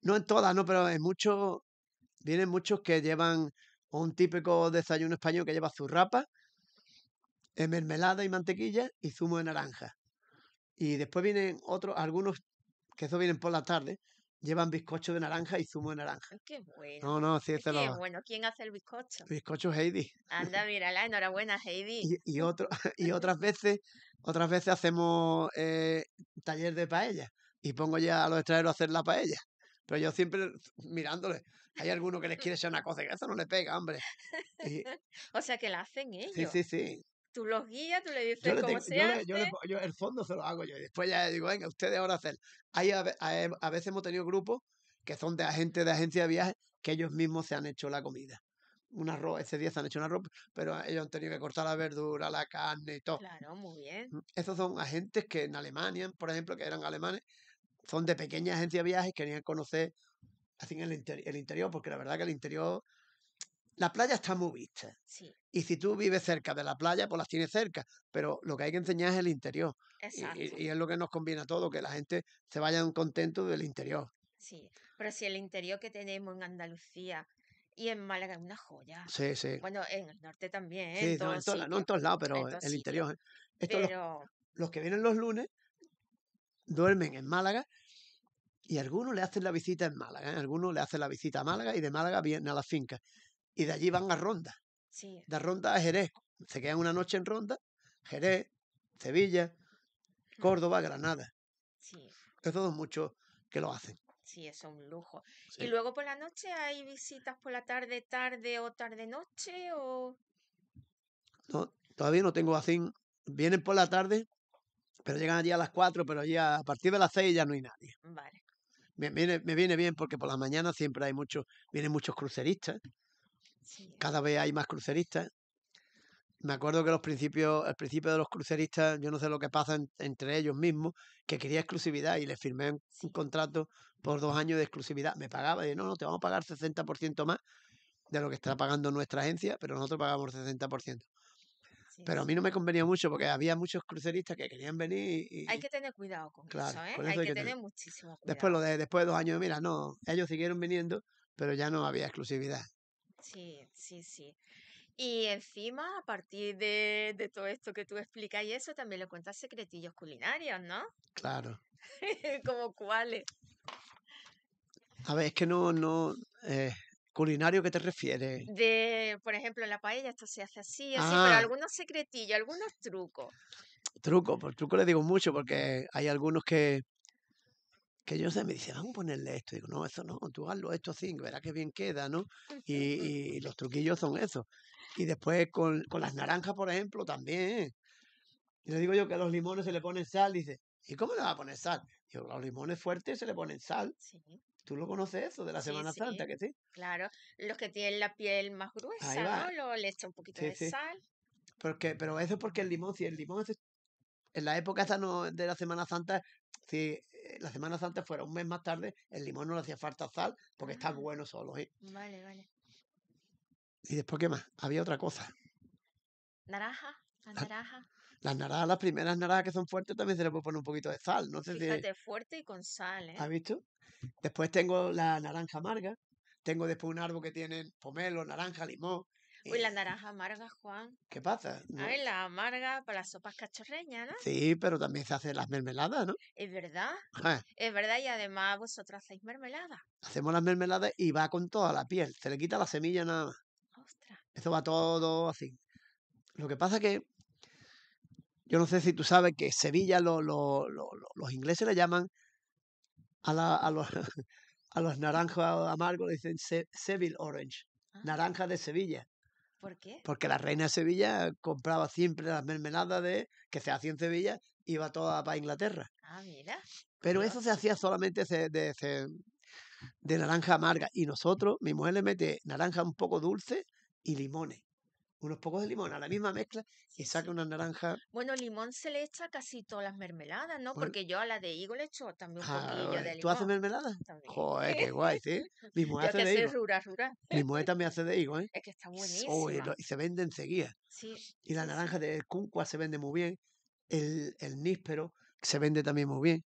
No en todas, no, pero en muchos, vienen muchos que llevan un típico desayuno español que lleva zurrapa, mermelada y mantequilla y zumo de naranja. Y después vienen otros, algunos, que eso vienen por la tarde, llevan bizcocho de naranja y zumo de naranja. Qué bueno. No, no, sí, Qué lo... bueno. ¿Quién hace el bizcocho? Bizcocho Heidi. Anda, mírala, enhorabuena, Heidi. Y, [LAUGHS] otro, [LAUGHS] y otras veces, otras veces hacemos eh, taller de paella y pongo ya a los extranjeros a hacer la paella. Pero yo siempre mirándole, hay alguno que les quiere hacer una cosa que eso no le pega, hombre. [LAUGHS] o sea que la hacen ellos. Sí, sí, sí tú los guías, tú le dices cómo se yo hace. yo, el fondo se lo hago yo y después ya digo, venga, ustedes ahora hacen. Hay, em, a, veces hemos tenido grupos que son de agentes de agencia de viajes que ellos mismos se han hecho la comida. Un arroz, ese día se han hecho un arroz, pero ellos han tenido que cortar la verdura, la carne y todo. Claro, muy bien. Mm, esos son agentes que en Alemania, por ejemplo, que eran alemanes, son de pequeñas agencias de viajes, querían conocer así en el, el interior, porque la verdad que el interior la playa está muy vista. Y si tú vives cerca de la playa, pues las tienes cerca. Pero lo que hay que enseñar es el interior. Y, es lo que nos conviene a todos, que la gente se vaya contento del interior. Sí, pero si el interior que tenemos en Andalucía y en Málaga es una joya. Sí, sí. Bueno, en el norte también. Sí, no, en todos lados, pero el interior. pero... los, que vienen los lunes duermen en Málaga y algunos le hacen la visita en Málaga, ¿eh? algunos le hacen la visita a Málaga y de Málaga vienen a la finca y de allí van a Ronda. Sí. De Ronda a Jerez. Se quedan una noche en Ronda, Jerez, Sevilla, Córdoba, Granada. Sí. son todo mucho que lo hacen. Sí, es un lujo. ¿Y luego por la noche hay visitas por la tarde, tarde o tarde-noche? O... No, todavía no tengo así. Vienen por la tarde, pero llegan allí a las 4, pero ya a partir de las 6 ya no hay nadie. Vale. Me viene, me viene bien porque por la mañana siempre hay muchos, vienen muchos cruceristas cada vez hay más cruceristas. Me acuerdo que los principios, al principio de los cruceristas, yo no sé lo que pasa entre ellos mismos, que quería exclusividad y les firmé un contrato por dos años de exclusividad. Me pagaba y no, no, te vamos a pagar 60% más de lo que está pagando nuestra agencia, pero nosotros pagamos 60%. Pero a mí no me convenía mucho porque había muchos cruceristas que querían venir y... Hay que tener cuidado con eso, ¿eh? hay, que, tener, muchísimo cuidado. Después, lo de, después de dos años, mira, no, ellos siguieron viniendo, pero ya no había exclusividad. Sí, sí, sí. Y encima, a partir de, todo esto que tú explicas y eso, también le cuentas secretillos culinarios, ¿no? Claro. [LAUGHS] ¿Como cuáles? A ver, es que no, no, eh, culinario qué te refieres? De, por ejemplo, en la paella esto se hace así, así, pero ah. algunos secretillos, algunos trucos. Truco, por truco le digo mucho porque hay algunos que que yo sé, me dice, vamos a ponerle esto. digo, no, eso no, tú hazlo esto cinco, verás que bien queda, ¿no? [LAUGHS] Y, los truquillos son esos. Y después con, las naranjas, por ejemplo, también. Y le digo yo que a los limones se le ponen sal, dice, ¿y cómo le va a poner sal? Digo, los limones fuertes se le ponen sal. Sí. Tú lo conoces eso de la Semana Santa, que sí. Claro, los que tienen la piel más gruesa, ¿no? Lo, le echa un poquito de sal. Porque, pero eso es porque el limón, si el limón es en la época de la Semana Santa, si eh, la Semana antes fuera un mes más tarde, el limón no le hacía falta sal porque está bueno solo. ¿eh? Vale, vale. ¿Y después qué más? Había otra cosa. Naranja, las naranjas. Las naranjas, las primeras naranjas que son fuertes, también se le puede poner un poquito de sal. No sé fuerte y con sal, ¿eh? ¿Has visto? Después tengo la naranja amarga. Tengo después un árbol que tienen pomelo, naranja, limón. Uy, la naranja amarga, Juan. ¿Qué pasa? la amarga para las sopas cachorreñas, ¿no? Sí, pero también se hacen las mermeladas, ¿no? Es verdad. Es verdad, y además vosotros hacéis mermelada. Hacemos las mermeladas y va con toda la piel. Se le quita la semilla nada más. Ostras. Esto va todo así. Lo que pasa es que. Yo no sé si tú sabes que Sevilla los ingleses le llaman a, los, [LAUGHS] a los naranjos amargos, le dicen Seville Orange ah. naranja de Sevilla. ¿Por qué? Porque la reina de Sevilla compraba siempre las mermeladas de, que se hacía en Sevilla, y iba toda para Inglaterra. Ah, mira. Pero eso se hacía solamente de, de naranja amarga. Y nosotros, mi mujer le mete naranja un poco dulce y limones unos pocos de limón a la misma mezcla y saca una naranja... Bueno, limón se le echa casi todas las mermeladas, ¿no? Porque yo a la de higo le echo también un ah, poquillo de limón. ¿Tú haces mermelada? Joder, qué guay, ¿sí? [LAUGHS] Mi mujer hace de higo. rura, Mi también hace de higo, ¿eh? Es que está buenísimo. Oh, y, se vende enseguida. Sí. Y la naranja de cuncua se vende muy bien. El, el níspero se vende también muy bien.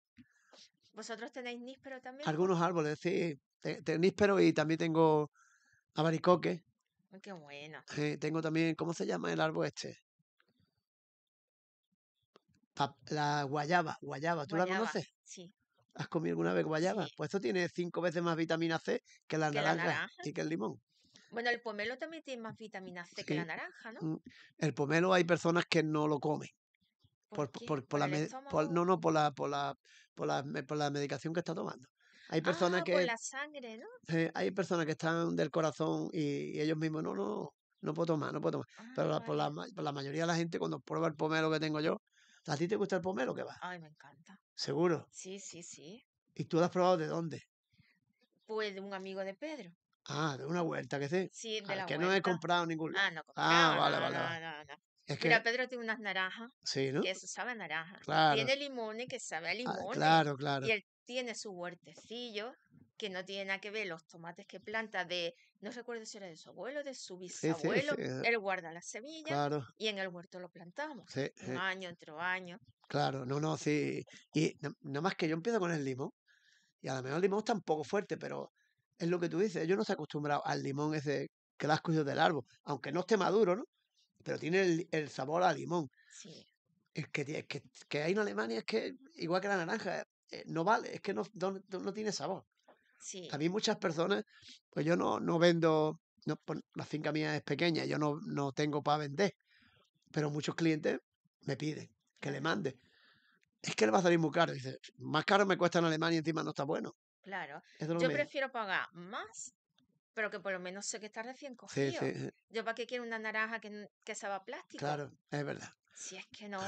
¿Vosotros tenéis níspero también? Algunos árboles, sí. Tengo níspero y también tengo abaricoque Qué bueno. tengo también, ¿cómo se llama el árbol este? la guayaba, guayaba, ¿tú la conoces? Sí. ¿Has comido alguna vez guayaba? Pues esto tiene cinco veces más vitamina C que la naranja y que el limón. Bueno, el pomelo también tiene más vitamina C que la naranja, ¿no? Mm, el pomelo hay personas que no lo comen. ¿Por, Por, la no, no, por la, por la, por la medicación que está tomando. Hay personas ah, que. sangre, hay personas que están del corazón y, ellos mismos, no, no, oh. no puedo tomar, no puedo tomar. Ah, Pero la, mayoría de la gente, cuando prueba el pomelo que tengo yo, ¿a ti te gusta el pomelo que va? Ay, me encanta. ¿Seguro? Sí, sí, sí. ¿Y tú lo has probado de dónde? Pues de un amigo de Pedro. Ah, de una vuelta que sé? Sí, de que no he comprado ningún. Ah, no he ah, comprado. Ah, vale, vale. Es Mira, Pedro tiene unas naranjas, sí, que eso sabe naranja. Tiene limones, que sabe a ah, limón. claro, claro. Y él tiene su huertecillo, que no tiene nada que ver los tomates que planta de, no recuerdo si era de su abuelo, de su bisabuelo, eh, él guarda las semillas y en el huerto lo plantamos, un año, otro año. Claro, no, no, sí, y nada más que yo empiezo con el limón, y a lo mejor el limón está un poco fuerte, pero es lo que tú dices, Yo no estoy acostumbrado al limón ese que lo has cogido del árbol, aunque no esté maduro, ¿no? pero tiene el, sabor a limón. Sí. Es que, es que, que, hay en Alemania es que, igual que la naranja, eh, no vale, es que no, no, tiene sabor. Sí. mí muchas personas, pues yo no, no vendo, no, la finca mía es pequeña, yo no, no tengo para vender, pero muchos clientes me piden que le mande. Es que le va a salir muy caro. Dice, más caro me cuesta en Alemania y encima no está bueno. Claro. Yo prefiero pagar más pero que por lo menos sé que está recién cogido. Yo para qué quiero una naranja que, que haga plástico. Claro, es verdad. Si es que [LAUGHS] no.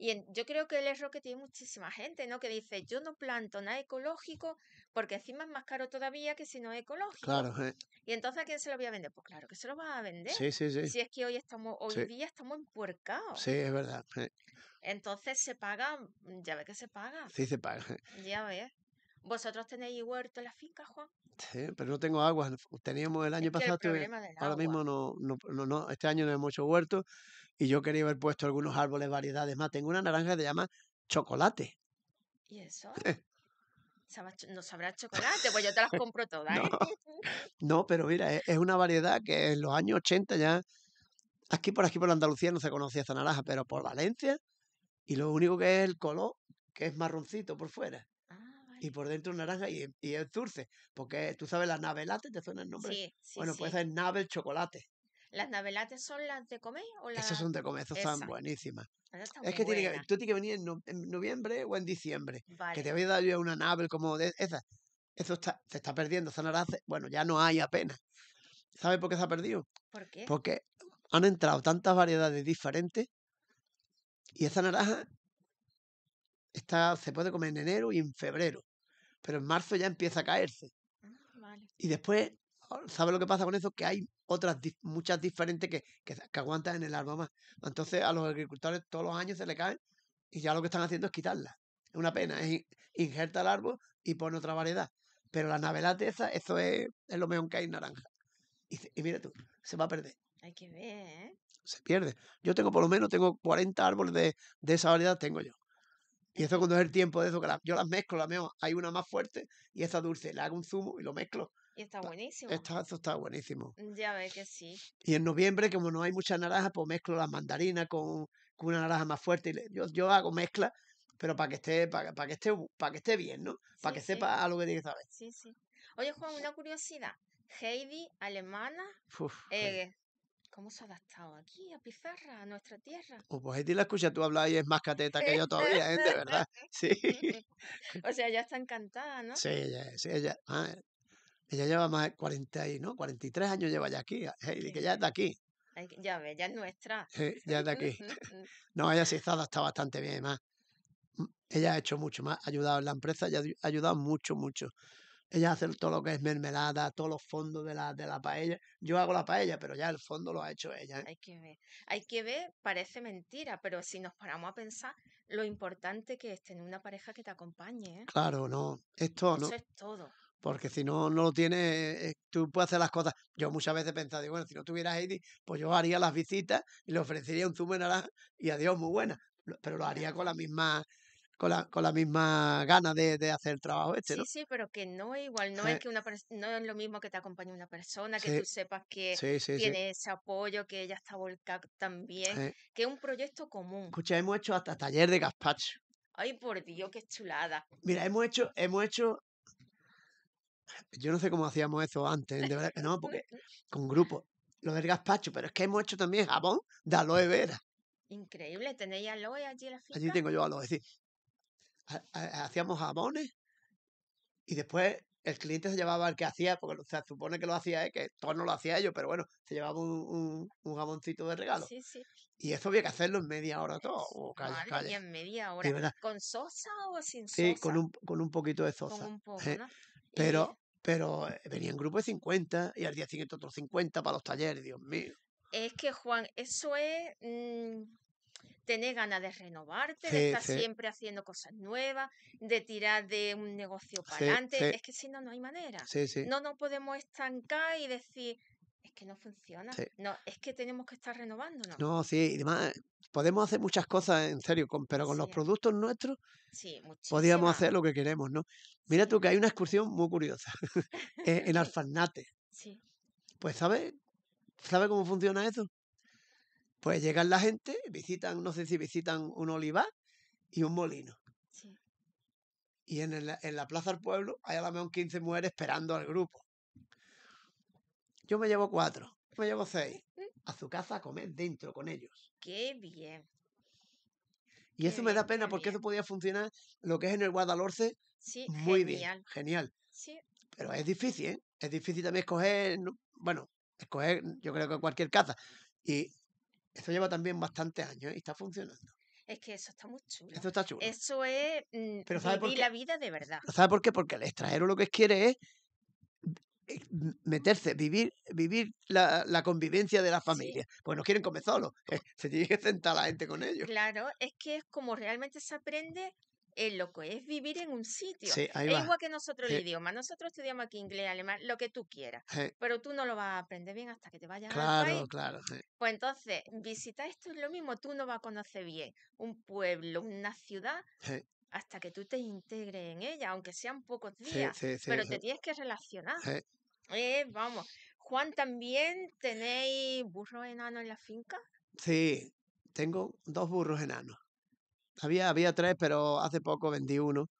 Y yo creo que el error que tiene muchísima gente, ¿no? Que dice, yo no planto nada ecológico porque encima es más caro todavía que si no es ecológico. Claro. Y entonces, ¿a quién se lo voy a vender? Pues claro que se lo vas a vender. Sí, sí, sí. Si es que hoy estamos, hoy día estamos empuercados. Sí, es verdad. Entonces se paga, ya ve que se paga. Sí, se paga. Ya ve ¿Vosotros tenéis huerto en la finca, Juan? Sí, pero no tengo agua. Teníamos el año pasado. ahora mismo no, no, no, este año no hemos hecho huerto y yo quería haber puesto algunos árboles, variedades más. Tengo una naranja que se llama chocolate. ¿Y eso? [LAUGHS] no sabrá chocolate, pues yo te las compro [LAUGHS] todas. ¿eh? No, pero mira, es, una variedad que en los años 80 ya, aquí por aquí por Andalucía no se conocía esa naranja, pero por Valencia, y lo único que es el color, que es marroncito por fuera y por dentro naranja y, y, es dulce. Porque tú sabes, las navelates, ¿te suena el nombre? Sí, bueno, pues es navel chocolate. ¿Las navelates son las de comer? O las... Esas son de comer, esas son buenísimas. es que, tú tienes que venir en, noviembre o en diciembre. Que te voy a dar yo una navel como de esa. Eso está, se está perdiendo, esa naranja, bueno, ya no hay apenas. ¿Sabes por qué se ha perdido? ¿Por qué? Porque han entrado tantas variedades diferentes y esa naranja está, se puede comer en enero y en febrero pero en marzo ya empieza a caerse. Y después, oh, ¿sabes lo que pasa con eso? Que hay otras muchas diferentes que, aguantan en el árbol más. Entonces a los agricultores todos los años se le caen y ya lo que están haciendo es quitarla. Es una pena, es injerta el árbol y pone otra variedad. Pero la navelateza, eso es, es lo mejor que hay en naranja. Y, mire mira tú, se va a perder. Hay que ver, ¿eh? Se pierde. Yo tengo por lo menos tengo 40 árboles de esa variedad, tengo yo. Y eso cuando es el tiempo de eso, que yo las mezclo, la hay una más fuerte y esa dulce, le hago un zumo y lo mezclo. Y está buenísimo. Está, está buenísimo. Mm, ya ves que sí. Y en noviembre, como no hay mucha naranja, pues mezclo las mandarinas con, una naranja más fuerte. yo, hago mezcla, pero para que esté, para, que esté, para que esté bien, ¿no? Para que sepa a lo que tiene que saber. Sí, sí. Oye, Juan, una curiosidad. Heidi, alemana, eh, ¿Cómo se ha adaptado aquí a Pizarra, a nuestra tierra? Oh, pues, pues Heidi la escucha tú hablas y es más cateta que yo todavía, ¿eh? de verdad. [LAUGHS] [LAUGHS] Sí. [LAUGHS] o sea, ya está encantada, ¿no? Sí, ella, sí, ella. Ah, ella lleva más de 40 y, ¿no? 43 años lleva ya aquí, Heidi, ah, que ya está aquí. Ya ves, ya es nuestra. Sí, ya de aquí. no, ella sí está adaptada bastante bien, además. Mm, ella ha hecho mucho más, ha ayudado en la empresa, ha ayudado mucho, mucho. Ella hace todo lo que es mermelada, todos los fondos de la, de la paella. Yo hago la paella, pero ya el fondo lo ha hecho ella. ¿eh? Hay que ver. Hay que ver, parece mentira, pero si nos paramos a pensar lo importante que es tener una pareja que te acompañe. ¿eh? Claro, no. Esto no. Eso es todo. Porque si no, no lo tienes, eh, tú puedes hacer las cosas. Yo muchas veces he pensado, digo, bueno, si no tuviera Heidi, pues yo haría las visitas y le ofrecería un zumo en naranja y adiós, muy buena. Pero lo haría con la misma con la, misma gana de, hacer trabajo este, ¿no? Sí, sí, pero que no es igual, no es que una no es lo mismo que te acompañe una persona, que tú sepas que tienes tiene ese apoyo, que ella está volcada también, que es un proyecto común. Escucha, hemos hecho hasta taller de gaspacho Ay, por Dios, qué chulada. Mira, hemos hecho, hemos hecho. Yo no sé cómo hacíamos eso antes, de verdad que no, porque [LAUGHS] con grupo, Lo del gazpacho, pero es que hemos hecho también jabón de aloe vera. Increíble, ¿tenéis aloe allí en la finca? Allí tengo yo aloe, es decir, hacíamos jamones y después el cliente se llevaba el que hacía, porque se supone que lo hacía, que todo no lo hacía yo, pero bueno, se llevaba un, un, jamoncito de regalo. Sí, sí. Y eso había que hacerlo en media hora todo. en media hora. ¿Con sosa o sin sosa? Sí, con un, poquito de sosa. Eh, pero, pero eh, venía en grupo de 50 y al día siguiente otros 50 para los talleres, Dios mío. Es que, Juan, eso es. Mm, tener ganas de renovarte, de estar siempre haciendo cosas nuevas, de tirar de un negocio para adelante. es que si no, no hay manera. No nos podemos estancar y decir, es que no funciona. No, es que tenemos que estar renovándonos. No, sí, además podemos hacer muchas cosas, en serio, con, pero con los productos nuestros podíamos hacer lo que queremos, ¿no? Mira tú que hay una excursión muy curiosa [LAUGHS] en [LAUGHS] Alfarnate. Sí. Pues, ¿sabes? ¿Sabe cómo funciona eso? Pues llegan la gente, visitan, no sé si visitan un olivar y un molino. Sí. Y en, el, en, la plaza del pueblo hay a lo mejor 15 mujeres esperando al grupo. Yo me llevo cuatro, me llevo seis. Mm. A su casa a comer dentro con ellos. ¡Qué bien! Y eso me da pena porque eso podía funcionar lo que es en el Guadalhorce sí, muy bien. Genial. Pero es difícil, ¿eh? Es difícil también escoger, bueno, escoger yo creo que cualquier casa. Y esto lleva también bastantes años ¿eh? y está funcionando. Es que eso está muy chulo. Eso está chulo. Eso es mm, vivir la vida de verdad. ¿Sabes por qué? Porque el extranjero lo que quiere es eh, meterse, vivir, vivir la, convivencia de la familia. Pues no quieren comer solo [LAUGHS] se tiene que sentar la gente con ellos. Claro, es que es como realmente se aprende es eh, loco, es vivir en un sitio. es igual que nosotros el idioma. Nosotros estudiamos aquí inglés, alemán, lo que tú quieras, pero tú no lo vas a aprender bien hasta que te vayas claro, al país. Claro, claro. Pues entonces, visitar esto es lo mismo. Tú no vas a conocer bien un pueblo, una ciudad, hasta que tú te integres en ella, aunque sean pocos días, pero te tienes que relacionar. Eh, vamos. Juan, ¿también tenéis burros enanos en la finca? Sí, tengo dos burros enanos. Había, había tres, pero hace poco vendí uno.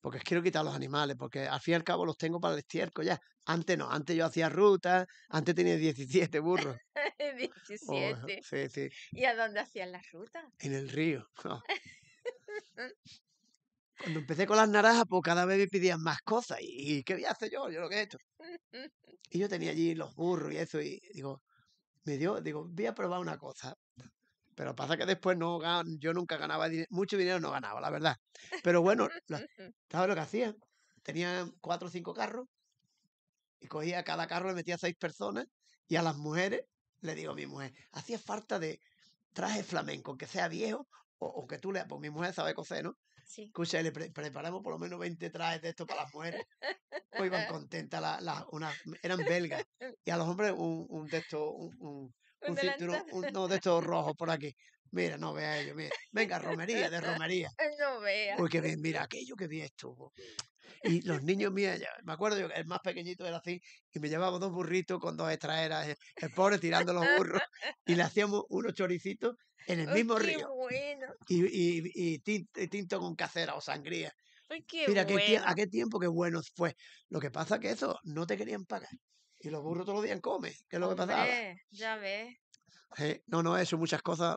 Porque quiero quitar los animales, porque al fin y al cabo los tengo para el estiércol ya. Antes no, antes yo hacía rutas, antes tenía 17 burros. 17. [LAUGHS] ¿Y a dónde hacían las rutas? En el río. [LAUGHS] Cuando empecé con las naranjas, pues cada vez me pedían más cosas. ¿Y qué voy a hacer yo? Yo lo que he hecho. [LAUGHS] Y yo tenía allí los burros y eso, y digo, me dio, digo, voy a probar una cosa. Pero pasa que después no yo nunca ganaba dinero, mucho dinero no ganaba, la verdad. Pero bueno, [LAUGHS] ¿sabes lo que hacía? Tenía cuatro o cinco carros y cogía cada carro, le metía seis personas y a las mujeres, le digo a mi mujer, hacía falta de traje flamenco, que sea viejo o, que tú le... Pues mi mujer sabe coser, ¿no? Sí. Escucha, le preparamos por lo menos 20 trajes de esto para las mujeres. Pues iban [LAUGHS] contentas, la, eran belgas. Y a los hombres un, un de estos, un un cinturón, uno de estos [LAUGHS] rojos por aquí. Mira, no vea ello, mira. Venga, romería, de romería. [LAUGHS] No vea. Porque mira aquello que vi estuvo. Y los niños míos, me acuerdo yo, el más pequeñito era así, y me llevaba dos burritos con dos extraeras, eh, el pobre tirando los burros, y le [LAUGHS] hacíamos unos choricitos en el mismo río. Y, y, tinto, con cacera o sangría. Mira, bueno. qué, a qué tiempo qué bueno fue. Lo que pasa que eso no te querían pagar. Y los burros todos los días comen, ¿Qué es lo que pasa Ya ves. Eh, no, no, eso, muchas cosas,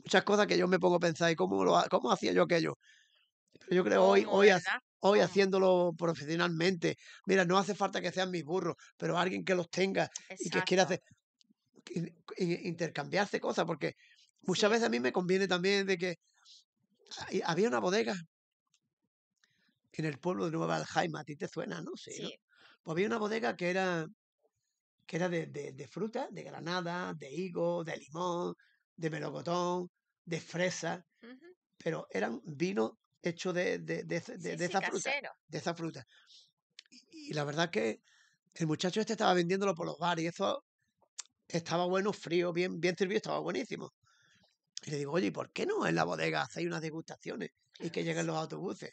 muchas cosas que yo me pongo a pensar, ¿y cómo, lo, cómo hacía yo aquello? Pero yo creo hoy, hoy, hoy haciéndolo profesionalmente, mira, no hace falta que sean mis burros, pero alguien que los tenga y que quiera hacer, intercambiarse cosas, porque muchas veces a mí me conviene también de que había una bodega en el pueblo de Nueva Aljaima, a ti te suena, ¿no? Sí. Pues había una bodega que era, que era de, fruta, de granada, de higo, de limón, de melocotón, de fresa, pero eran vino hechos de, de, de, de, esa fruta. De esa fruta. Y, la verdad que el muchacho este estaba vendiéndolo por los bares y eso estaba bueno, frío, bien, bien servido, estaba buenísimo. Y le digo, oye, ¿por qué no en la bodega hacéis unas degustaciones y que lleguen los autobuses?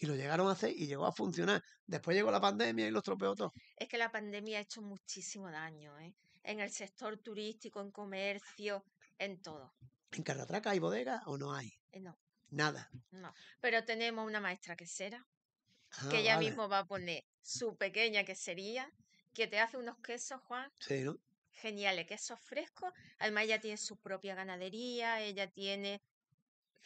y lo llegaron a hacer y llegó a funcionar. Después llegó la pandemia y los tropeó todo. Es que la pandemia ha hecho muchísimo daño, ¿eh? En el sector turístico, en comercio, en todo. ¿En Carratraca hay bodega o no hay? Eh, no. Nada. No. Pero tenemos una maestra quesera que ah, ella mismo va a poner su pequeña quesería que te hace unos quesos, Juan. Sí, ¿no? Geniales, quesos frescos. Además, ella tiene su propia ganadería, ella tiene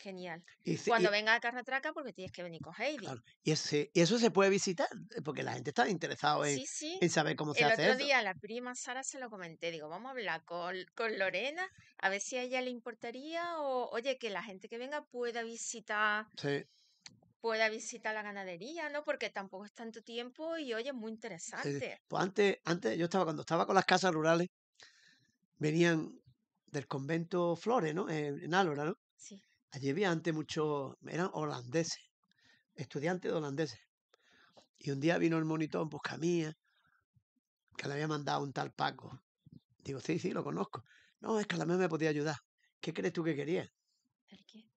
Genial. Cuando venga a Carratraca, porque tienes que venir con Heidi. Y, ese, eso se puede visitar, eh, porque la gente está interesada en, saber cómo se hace. El otro día la prima Sara se lo comenté, digo, vamos a hablar con, Lorena, a ver si a ella le importaría, o oye, que la gente que venga pueda visitar. pueda visitar la ganadería, ¿no? Porque tampoco es tanto tiempo y oye, es muy interesante. Pues antes, antes, yo estaba, cuando estaba con las casas rurales, venían del convento Flores, ¿no? En, en ¿no? Sí Allí había antes muchos, eran holandeses, estudiantes holandeses. Y un día vino el monitor en busca mía, que le había mandado un tal Paco. Digo, sí, sí, lo conozco. No, es que a la me podía ayudar. ¿Qué crees tú que quería? ¿El qué?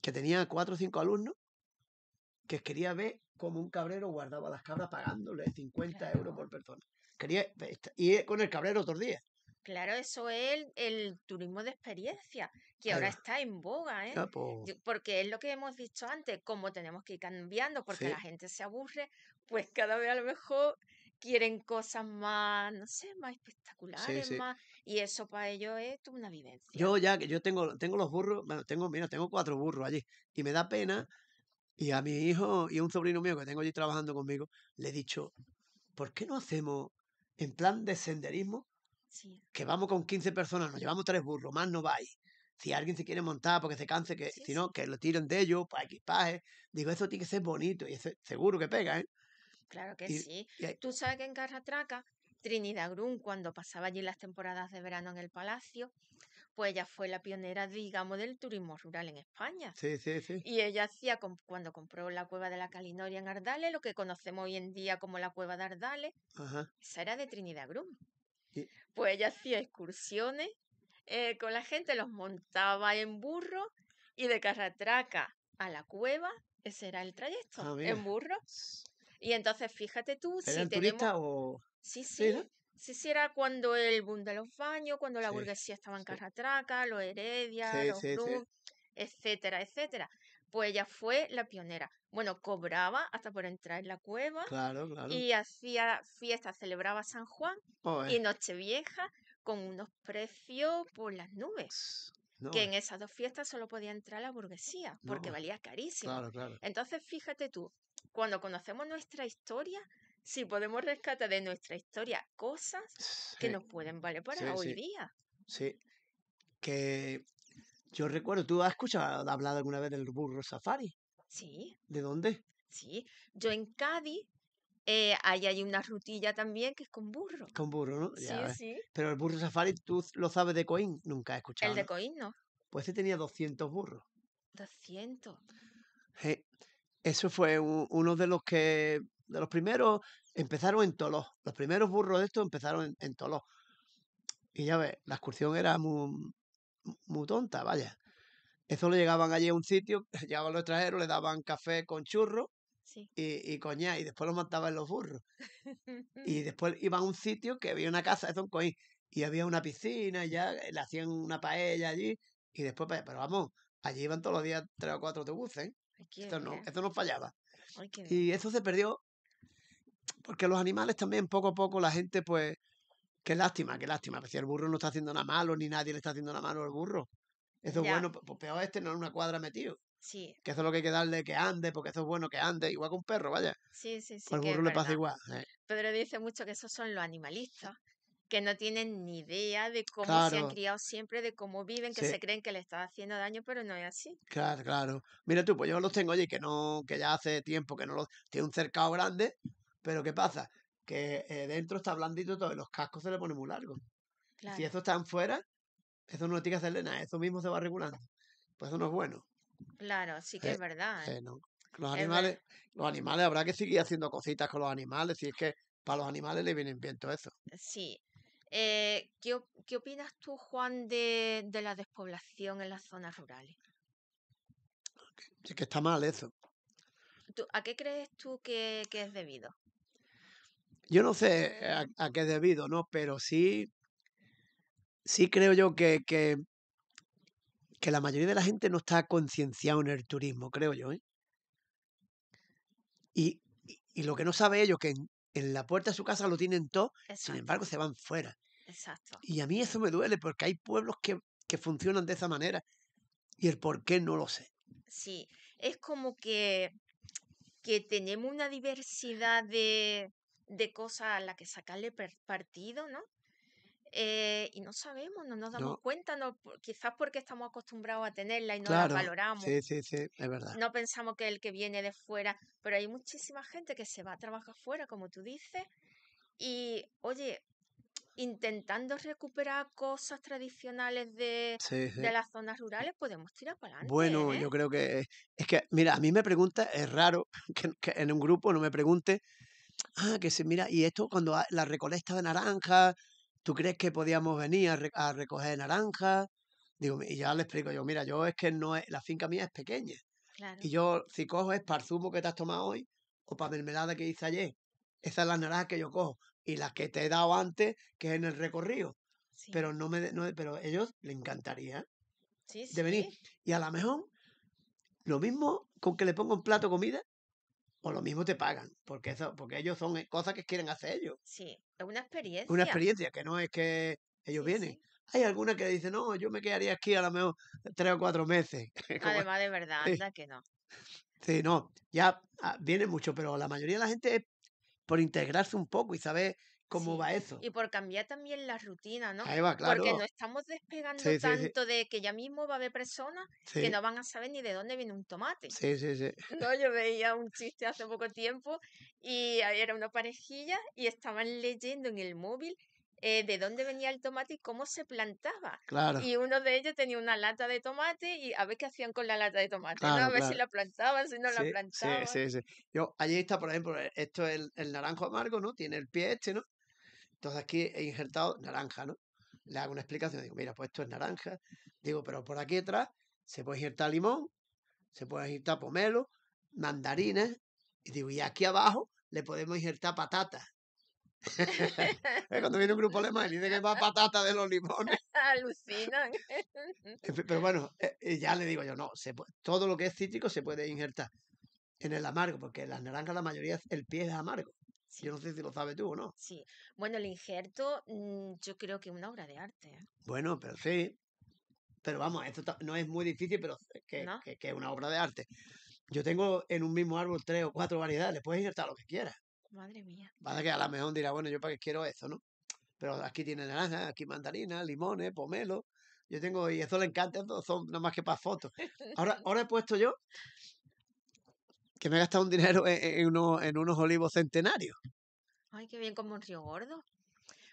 Que tenía cuatro o cinco alumnos que quería ver cómo un cabrero guardaba las cabras pagándole 50 euros por persona. Quería ir eh, con el cabrero otro día. Claro, eso es el, turismo de experiencia, que ahora está en boga, ¿eh? Ah, pues. Porque es lo que hemos dicho antes, como tenemos que ir cambiando, porque la gente se aburre, pues cada vez a lo mejor quieren cosas más, no sé, más espectaculares, más. Y eso para ellos es una vivencia. Yo ya, que yo tengo, tengo los burros, bueno, tengo, mira, tengo cuatro burros allí, y me da pena. Y a mi hijo y a un sobrino mío que tengo allí trabajando conmigo, le he dicho, ¿por qué no hacemos en plan de senderismo? que vamos con 15 personas, nos llevamos tres burros, más no vais. Si alguien se quiere montar porque se canse, que si no, que lo tiren de ellos para pues equipaje. Digo, eso tiene que ser bonito y seguro que pega, ¿eh? Claro que sí. Tú sabes que en Carratraca, Trinidad Grun, cuando pasaba allí las temporadas de verano en el Palacio, pues ella fue la pionera, digamos, del turismo rural en España. Sí, sí, sí. Y ella hacía, cuando compró la cueva de la Calinoria en Ardale, lo que conocemos hoy en día como la cueva de Ardale, esa era de Trinidad Grum. Pues ella hacía excursiones eh, con la gente, los montaba en burro y de Carratraca a la cueva, ese era el trayecto, ah, en burro. Y entonces fíjate tú si tenemos... si o...? Sí, sí. ¿Era? cuando el boom de los baños, cuando la burguesía estaba en Carratraca, los Heredia, los etcétera, etcétera pues ella fue la pionera. Bueno, cobraba hasta por entrar en la cueva. Y hacía fiestas, celebraba San Juan y Nochevieja con unos precios por las nubes. Que en esas dos fiestas solo podía entrar la burguesía, porque valía carísimo. Entonces, fíjate tú, cuando conocemos nuestra historia, si podemos rescatar de nuestra historia cosas que nos pueden valer para hoy día. Sí, que yo recuerdo, ¿tú has escuchado hablado alguna vez del burro safari? Sí. ¿De dónde? Sí. Yo en Cádiz, eh, ahí hay una rutilla también que es con burro. Con burro, ¿no? sí, sí. Pero el burro safari, ¿tú lo sabes de Coín? Nunca he escuchado. El de Coín no. Pues ese tenía 200 burros. 200. Eso fue uno de los que, de los primeros, empezaron en Toló. Los primeros burros de estos empezaron en, en Toló. Y ya ves, la excursión era muy, muy tonta, vaya. Eso lo llegaban allí a un sitio, [LAUGHS] llegaban los extranjeros, le daban café con churro y, y y después lo mataban los burros. y [LAUGHS] después iban a un sitio que había una casa, eso un Coín, y había una piscina, y ya eh, le hacían una paella allí, y después, pues, pero vamos, allí iban todos los días tres o cuatro autobuses. ¿eh? Esto no, esto no fallaba. Y eso se perdió porque los animales también poco a poco la gente pues Qué lástima, qué lástima. Pues si el burro no está haciendo nada malo, ni nadie le está haciendo nada malo al burro. Eso es bueno, pues peor este no es una cuadra metido. Sí. Que eso es lo que hay que darle que ande, porque eso es bueno que ande, igual que un perro, vaya. Sí, sí, sí. Al burro le pasa igual. Pedro dice mucho que esos son los animalistas, que no tienen ni idea de cómo se han criado siempre, de cómo viven, que se creen que le está haciendo daño, pero no es así. Claro, claro. Mira tú, pues yo los tengo allí, que no, que ya hace tiempo que no los. Tiene un cercado grande, pero ¿qué pasa? que eh, dentro está blandito todo y los cascos se le ponen muy largos. Si eso está fuera, eso no tiene que hacerle nada, eso mismo se va regulando. Pues eso no es bueno. Claro, sí que eh, es verdad. ¿eh? Los animales, los animales habrá que seguir haciendo cositas con los animales, si es que para los animales le viene bien todo eso. Sí. ¿qué, opinas tú, Juan, de, la despoblación en las zonas rurales? sí que está mal eso. ¿A qué crees tú que es debido? yo no sé a, qué debido, ¿no? Pero sí, sí creo yo que, que, la mayoría de la gente no está concienciada en el turismo, creo yo, ¿eh? Y, lo que no sabe ellos, que en, la puerta de su casa lo tienen todo, sin embargo se van fuera. Y a mí eso me duele porque hay pueblos que, que, funcionan de esa manera y el por qué no lo sé. Sí, es como que, que tenemos una diversidad de, de cosas a la que sacarle partido, ¿no? Eh, y no sabemos, no nos damos cuenta, no, quizás porque estamos acostumbrados a tenerla y no la valoramos. Sí, sí, sí, es verdad. No pensamos que el que viene de fuera, pero hay muchísima gente que se va a trabajar fuera, como tú dices, y oye, intentando recuperar cosas tradicionales de, las zonas rurales, podemos tirar para adelante. Bueno, ¿eh? yo creo que es que, mira, a mí me pregunta, es raro [LAUGHS] que en un grupo no me pregunte ah, que se mira, y esto cuando la recolecta de naranjas, ¿tú crees que podíamos venir a, recoger naranjas? Digo, y ya le explico yo, mira, yo es que no es, la finca mía es pequeña. Y yo, si cojo es para zumo que te has tomado hoy o para mermelada que hice ayer. Esa es las naranjas que yo cojo. Y las que te he dado antes, que es en el recorrido. Pero no me no, pero ellos le encantaría de venir. Y a lo mejor, lo mismo con que le pongo un plato comida, o lo mismo te pagan, porque eso, porque ellos son eh, cosas que quieren hacer ellos. Sí, es una experiencia. Una experiencia, que no es que ellos vienen. Hay algunas que dicen, no, yo me quedaría aquí a lo mejor tres o cuatro meses. [LAUGHS] Además, de verdad, que no. Sí, no, ya ah, viene mucho, pero la mayoría de la gente es por integrarse un poco y saber ¿Cómo va eso? Y por cambiar también la rutina, ¿no? Ahí va, claro. Porque no estamos despegando tanto de que ya mismo va a haber personas que no van a saber ni de dónde viene un tomate. Sí, sí, sí. [LAUGHS] No, yo veía un chiste hace poco tiempo y era una parejilla y estaban leyendo en el móvil eh, de dónde venía el tomate y cómo se plantaba. Claro. Y uno de ellos tenía una lata de tomate y a ver qué hacían con la lata de tomate, ¿no? a ver si la plantaban, si no la plantaban. Sí, sí, sí. Yo, allí está, por ejemplo, eh, esto es el, el, naranjo amargo, ¿no? Tiene el pie este, ¿no? Entonces aquí he injertado naranja, ¿no? Le hago una explicación, digo, mira, pues esto es naranja. Digo, pero por aquí atrás se puede injertar limón, se puede injertar pomelo, mandarines, y digo, y aquí abajo le podemos injertar patatas. [LAUGHS] Cuando viene un grupo alemán y dice que va patata de los limones. [LAUGHS] Alucinan. Pero bueno, eh, ya le digo yo, no, todo lo que es cítrico se puede injertar en el amargo, porque las naranjas la mayoría, el pie es amargo. Yo no sé si lo sabes tú o no. Sí. Bueno, el injerto, mm, yo creo que es una obra de arte. ¿eh? Bueno, pero sí. Pero vamos, esto no es muy difícil, pero que, que, es una obra de arte. Yo tengo en un mismo árbol tres o cuatro variedades, puedes injertar lo que quieras. Madre mía. que a la mejor dirá, bueno, yo para qué quiero eso, ¿no? Pero aquí tiene naranja, aquí mandarina, limones, pomelo. Yo tengo, y eso le encanta, son nada más que para fotos. Ahora, ahora he puesto yo que me he gastado un dinero e, e, en, unos, en unos olivos centenarios. Ay, qué bien, como en Río Gordo.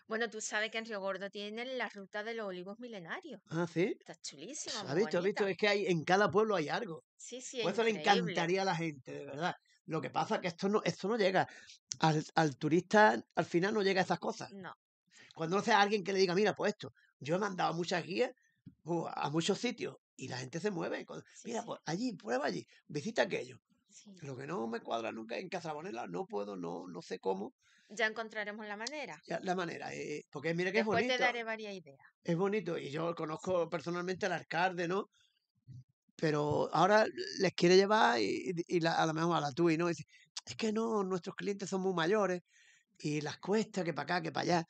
Bueno, tú sabes que en Río Gordo tienen la ruta de los olivos milenarios. Ah, sí. Está chulísimo. ¿Has visto? ¿Has visto? Es que hay, en cada pueblo hay algo. Sí, sí. Por eso le encantaría a la gente, de verdad. Lo que pasa es que esto no, esto no llega. Al, al turista al final no llega a esas cosas. No. Cuando no sea alguien que le diga, mira, pues esto, yo he mandado muchas guías uh, a muchos sitios y la gente se mueve. Mira, pues allí, prueba allí, visita aquello. Lo que no me cuadra nunca en Cazabonela, no puedo, no, no sé cómo. Ya encontraremos la manera. la manera, eh, porque mira que es bonito. te daré varias ideas. Es bonito, y yo conozco personalmente al alcalde, ¿no? Pero ahora les quiere llevar y, y la, a lo mejor a la tuya, ¿no? es que no, nuestros clientes son muy mayores y las cuestas, que para acá, que para allá.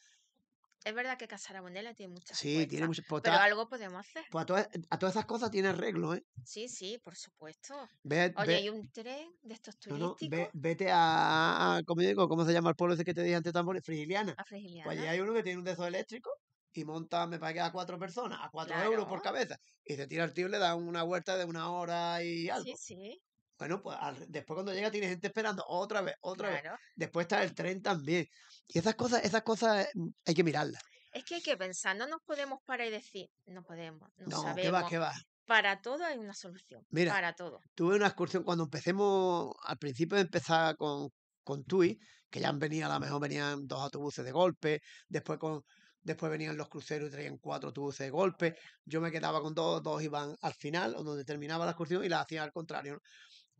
Es verdad que Casarabondela tiene muchas Sí, tiene muchas. Pues, pero algo podemos hacer. Pues a, todas, a todas esas cosas tiene arreglo, ¿eh? Sí, sí, por supuesto. Oye, hay un tren de estos turísticos. vete a, a ¿cómo, digo? ¿cómo se llama el pueblo ese que te dije antes tambores? Frigiliana. A Frigiliana. Pues allí hay uno que tiene un dedo eléctrico y monta, me parece a cuatro personas, a cuatro euros por cabeza. Y se tira el tío y le da una vuelta de una hora y algo. Sí, sí. Bueno, pues después cuando llega tiene gente esperando otra vez, otra vez. Después está el tren también. Y esas cosas, esas cosas mm, hay que mirarlas. Es que hay que pensar, no nos podemos parar y decir, no podemos, no, sabemos. va, qué va? Para todo hay una solución. Mira, para todo. Tuve una excursión cuando empecemos, al principio empezaba con, con TUI, que ya venían, a lo mejor venían dos autobuses de golpe, después con, después venían los cruceros y traían cuatro autobuses de golpe, yo me quedaba con dos, dos iban al final, o donde terminaba la excursión y la hacían al contrario. ¿no?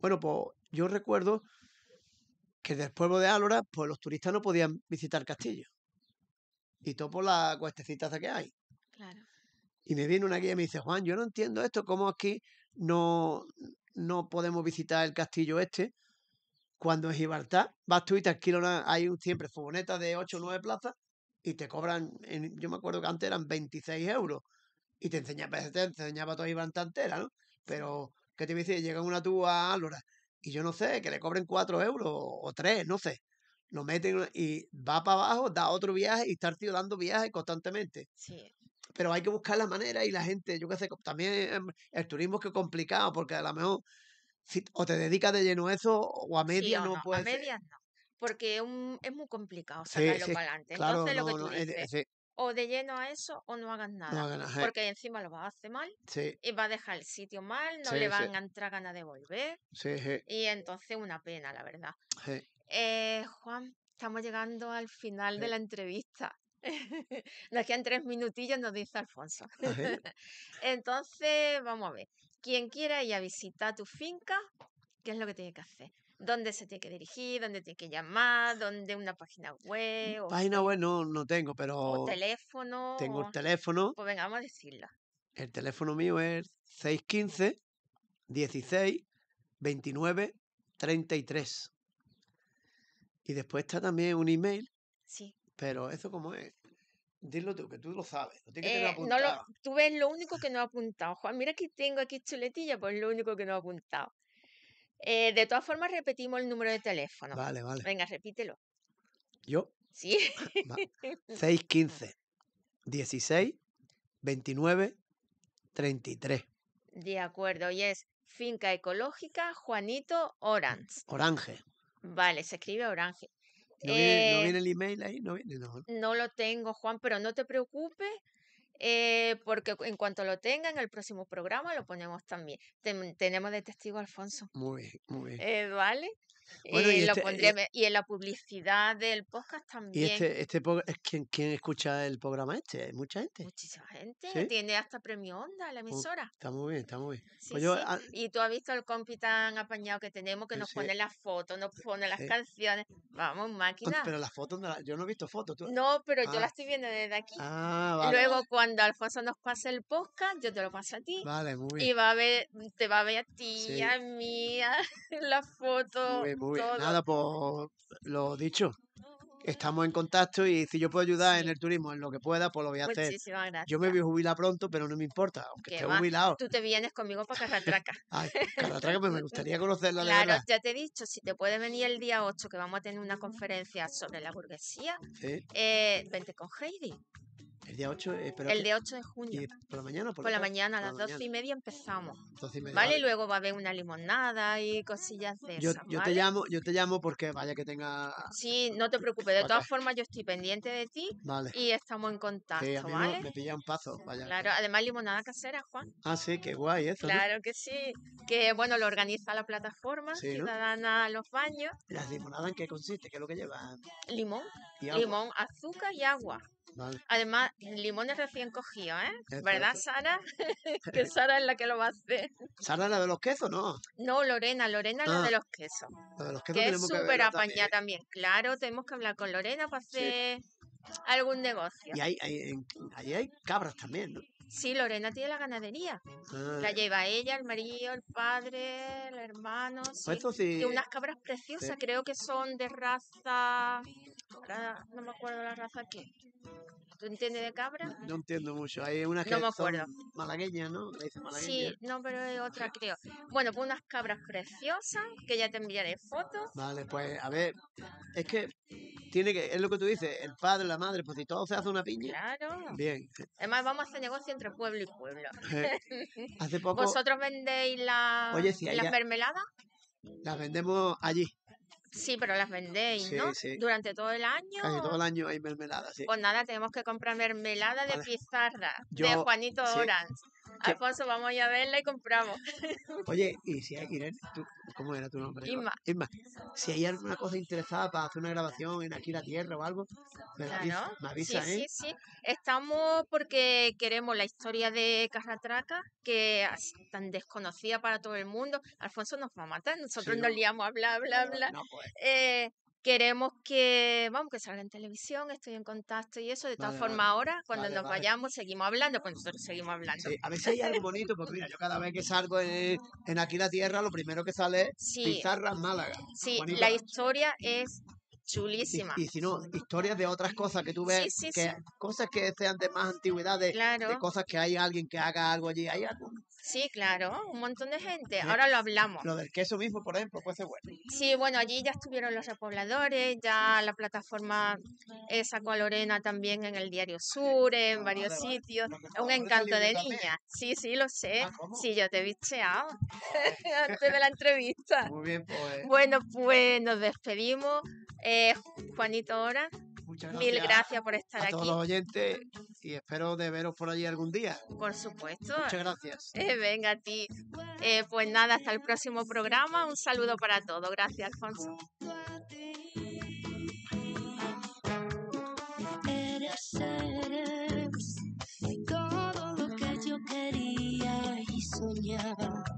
Bueno, pues yo recuerdo que del pueblo de Álora, pues los turistas no podían visitar castillo. Y todo por la cuestecita que hay. Claro. Y me viene una guía y me dice, Juan, yo no entiendo esto, cómo aquí no, no podemos visitar el castillo este. Cuando es Gibraltar vas tú y te alquilan, hay siempre furgonetas de 8 o 9 plazas y te cobran, yo me acuerdo que antes eran 26 euros y te enseñaba, pues, te enseñaba Gibraltar entera, ¿no? Pero que te dicen llega una tuba a Álora y yo no sé, que le cobren 4 euros o 3, no sé. Lo meten y va para abajo, da otro viaje y está el tío dando viajes constantemente. Sí. Pero hay que buscar la manera y la gente, yo qué sé, también eh, el turismo es que complicado porque a lo mejor o te dedicas de lleno eso o a media no, puedes. A medias no, porque es muy complicado sacarlo para adelante. Entonces, lo que tú dices, o de lleno a eso o no hagas nada. Eh. porque encima lo va a hacer mal y va a dejar el sitio mal, no le van a entrar ganas de volver. Y entonces una pena, la verdad. Eh, Juan, estamos llegando al final de la entrevista. [LAUGHS] nos quedan tres minutillos, nos dice Alfonso. [LAUGHS] [LAUGHS] entonces, vamos a ver. Quien quiera ir a visitar tu finca, ¿qué es lo que tiene que hacer? dónde se tiene que dirigir, dónde tiene que llamar, dónde una página mm, web. página web no, tengo, pero... teléfono. Tengo el teléfono. Pues venga, a decirla. El teléfono mío es 615 16 29 33. Y después está también un email. Sí. Pero eso como es. Dilo tú, que tú lo sabes. No tienes que tener eh, tú ves lo único que no ha apuntado. Juan, mira que tengo aquí chuletilla, pues lo único que no ha apuntado. Eh, de todas formas, repetimos el número de teléfono. Vale, vale. Venga, repítelo. ¿Yo? Sí. 615 16 29 33. De acuerdo, y es Finca Ecológica Juanito Orange. Orange. Vale, se escribe Orange. ¿No, viene, eh el email ahí? No, viene, no lo tengo, Juan, pero no te preocupes eh, porque en cuanto lo tenga, en el próximo programa lo ponemos también. tenemos de testigo Alfonso. Muy bien, muy bien. Eh, vale. Este, eh, e, y, en la publicidad del podcast también. este, este ¿quién, escucha el programa este? Mucha gente. Muchísima gente. Tiene hasta premio Onda la emisora. está muy bien, está muy bien. Pues ah, y tú has visto el compi tan apañado que tenemos que nos pone las fotos, nos eh, pone las eh. canciones. Vamos, máquina. Pero las fotos, yo no he visto fotos. ¿tú? No, pero yo ah. las estoy viendo desde aquí. Ah, Luego, cuando Alfonso nos pase el podcast, yo te lo paso a ti. Vale, muy bien. Y va a ver, te va a ver a ti, a mí, [LAUGHS] la las fotos. Pues, muy bien. Nada, por pues, lo dicho. Estamos en contacto y si yo puedo ayudar en el turismo, en lo que pueda, pues lo voy a hacer. Yo me voy a jubilar pronto, pero no me importa, aunque esté jubilado. Tú te vienes conmigo para Carratraca. [LAUGHS] Ay, pues, Carratraca, me gustaría conocerla Claro, ya te he dicho, si te puede venir el día 8, que vamos a tener una conferencia sobre la burguesía, eh, vente con Heidi. El día 8, eh, el día 8 de junio. ¿Por la mañana por, la, mañana? A las 12 y media empezamos. ¿Vale? Y luego va a haber una limonada y cosillas de yo, yo te llamo Yo te llamo porque vaya que tenga... Sí, no te preocupes. De todas formas, yo estoy pendiente de ti y estamos en contacto, Me pilla un paso, Claro, además limonada casera, Juan. Ah, sí, qué guay eso. Claro que sí. Que, bueno, lo organiza la plataforma Ciudadana a Los Baños. ¿Las limonadas en qué consiste? ¿Qué es lo que lleva Limón, limón, azúcar y agua. Además, limones recién cogidos, ¿eh? ¿Verdad, Sara? [LAUGHS] [LAUGHS] que Sara es la que lo va a hacer. ¿Sara la de los quesos, no? No, Lorena, Lorena ah. es la de los quesos. que es súper apañada ¿eh? también. Claro, tenemos que hablar con Lorena para hacer algún negocio. Y ahí hay, hay, cabras también, ¿no? Sí, Lorena tiene la ganadería. La ah. lleva ella, el marido, el padre, el hermano. Pues y unas cabras preciosas, creo que son de raza no me acuerdo la raza que. ¿Tú entiendes de cabra? No entiendo mucho. Hay una que ¿no? Sí, no, pero hay otra, creo. Bueno, pues unas cabras preciosas que ya te enviaré fotos. Vale, pues a ver. Es que tiene que. Es lo que tú dices. El padre, la madre, pues si todo se hace una piña. Claro. Bien. Además, vamos a hacer negocio entre pueblo y pueblo. Eh, hace poco. ¿Vosotros vendéis la, la las mermeladas? Las vendemos allí. Sí, pero las vendéis, ¿no? Durante todo el año. todo el año hay mermelada, sí. Pues nada, tenemos que comprar mermelada de pizarra de Juanito Orans. Alfonso, vamos a verla y compramos. [LAUGHS] Oye, y si hay, Irene, ¿cómo era tu nombre? Inma. si hay alguna cosa interesada para hacer una grabación en aquí la tierra o algo, me, avisas. sí, ¿eh? Sí, sí, estamos porque queremos la historia de Carratraca, que es tan desconocida para todo el mundo. Alfonso nos va a matar, nosotros nos liamos a bla, bla, bla. No, pues. Eh, queremos que, vamos, que salga en televisión, estoy en contacto y eso. De todas formas, ahora, cuando nos vayamos, seguimos hablando, pues nosotros seguimos hablando. a veces hay algo bonito, porque mira, yo cada vez que salgo en, en Aquí la Tierra, lo primero que sale es Pizarra Málaga. Sí, la historia es chulísima. Y, si no, historias de otras cosas que tú ves, que, cosas que sean de más antigüedades, de, cosas que hay alguien que haga algo allí. Hay algo... Sí, claro, un montón de gente. Ahora lo hablamos. Lo del queso mismo, por ejemplo, puede ser bueno. Sí, bueno, allí ya estuvieron los repobladores, ya la plataforma esa sacó Lorena también en el Diario Sur, en ah, varios sitios. Un encanto de niña. Sí, sí, lo sé. Ah, sí, yo te he bicheado [LAUGHS] antes de la entrevista. Muy bien, pues. Bueno, pues nos despedimos. Eh, Juanito, ahora. Muchas gracias. Mil gracias por estar a aquí. A todos los oyentes y espero de veros por allí algún día. Por supuesto. Muchas gracias. Eh, venga a ti. Eh, pues nada, hasta el próximo programa. Un saludo para todos. Gracias, Alfonso. todo que yo quería y soñaba.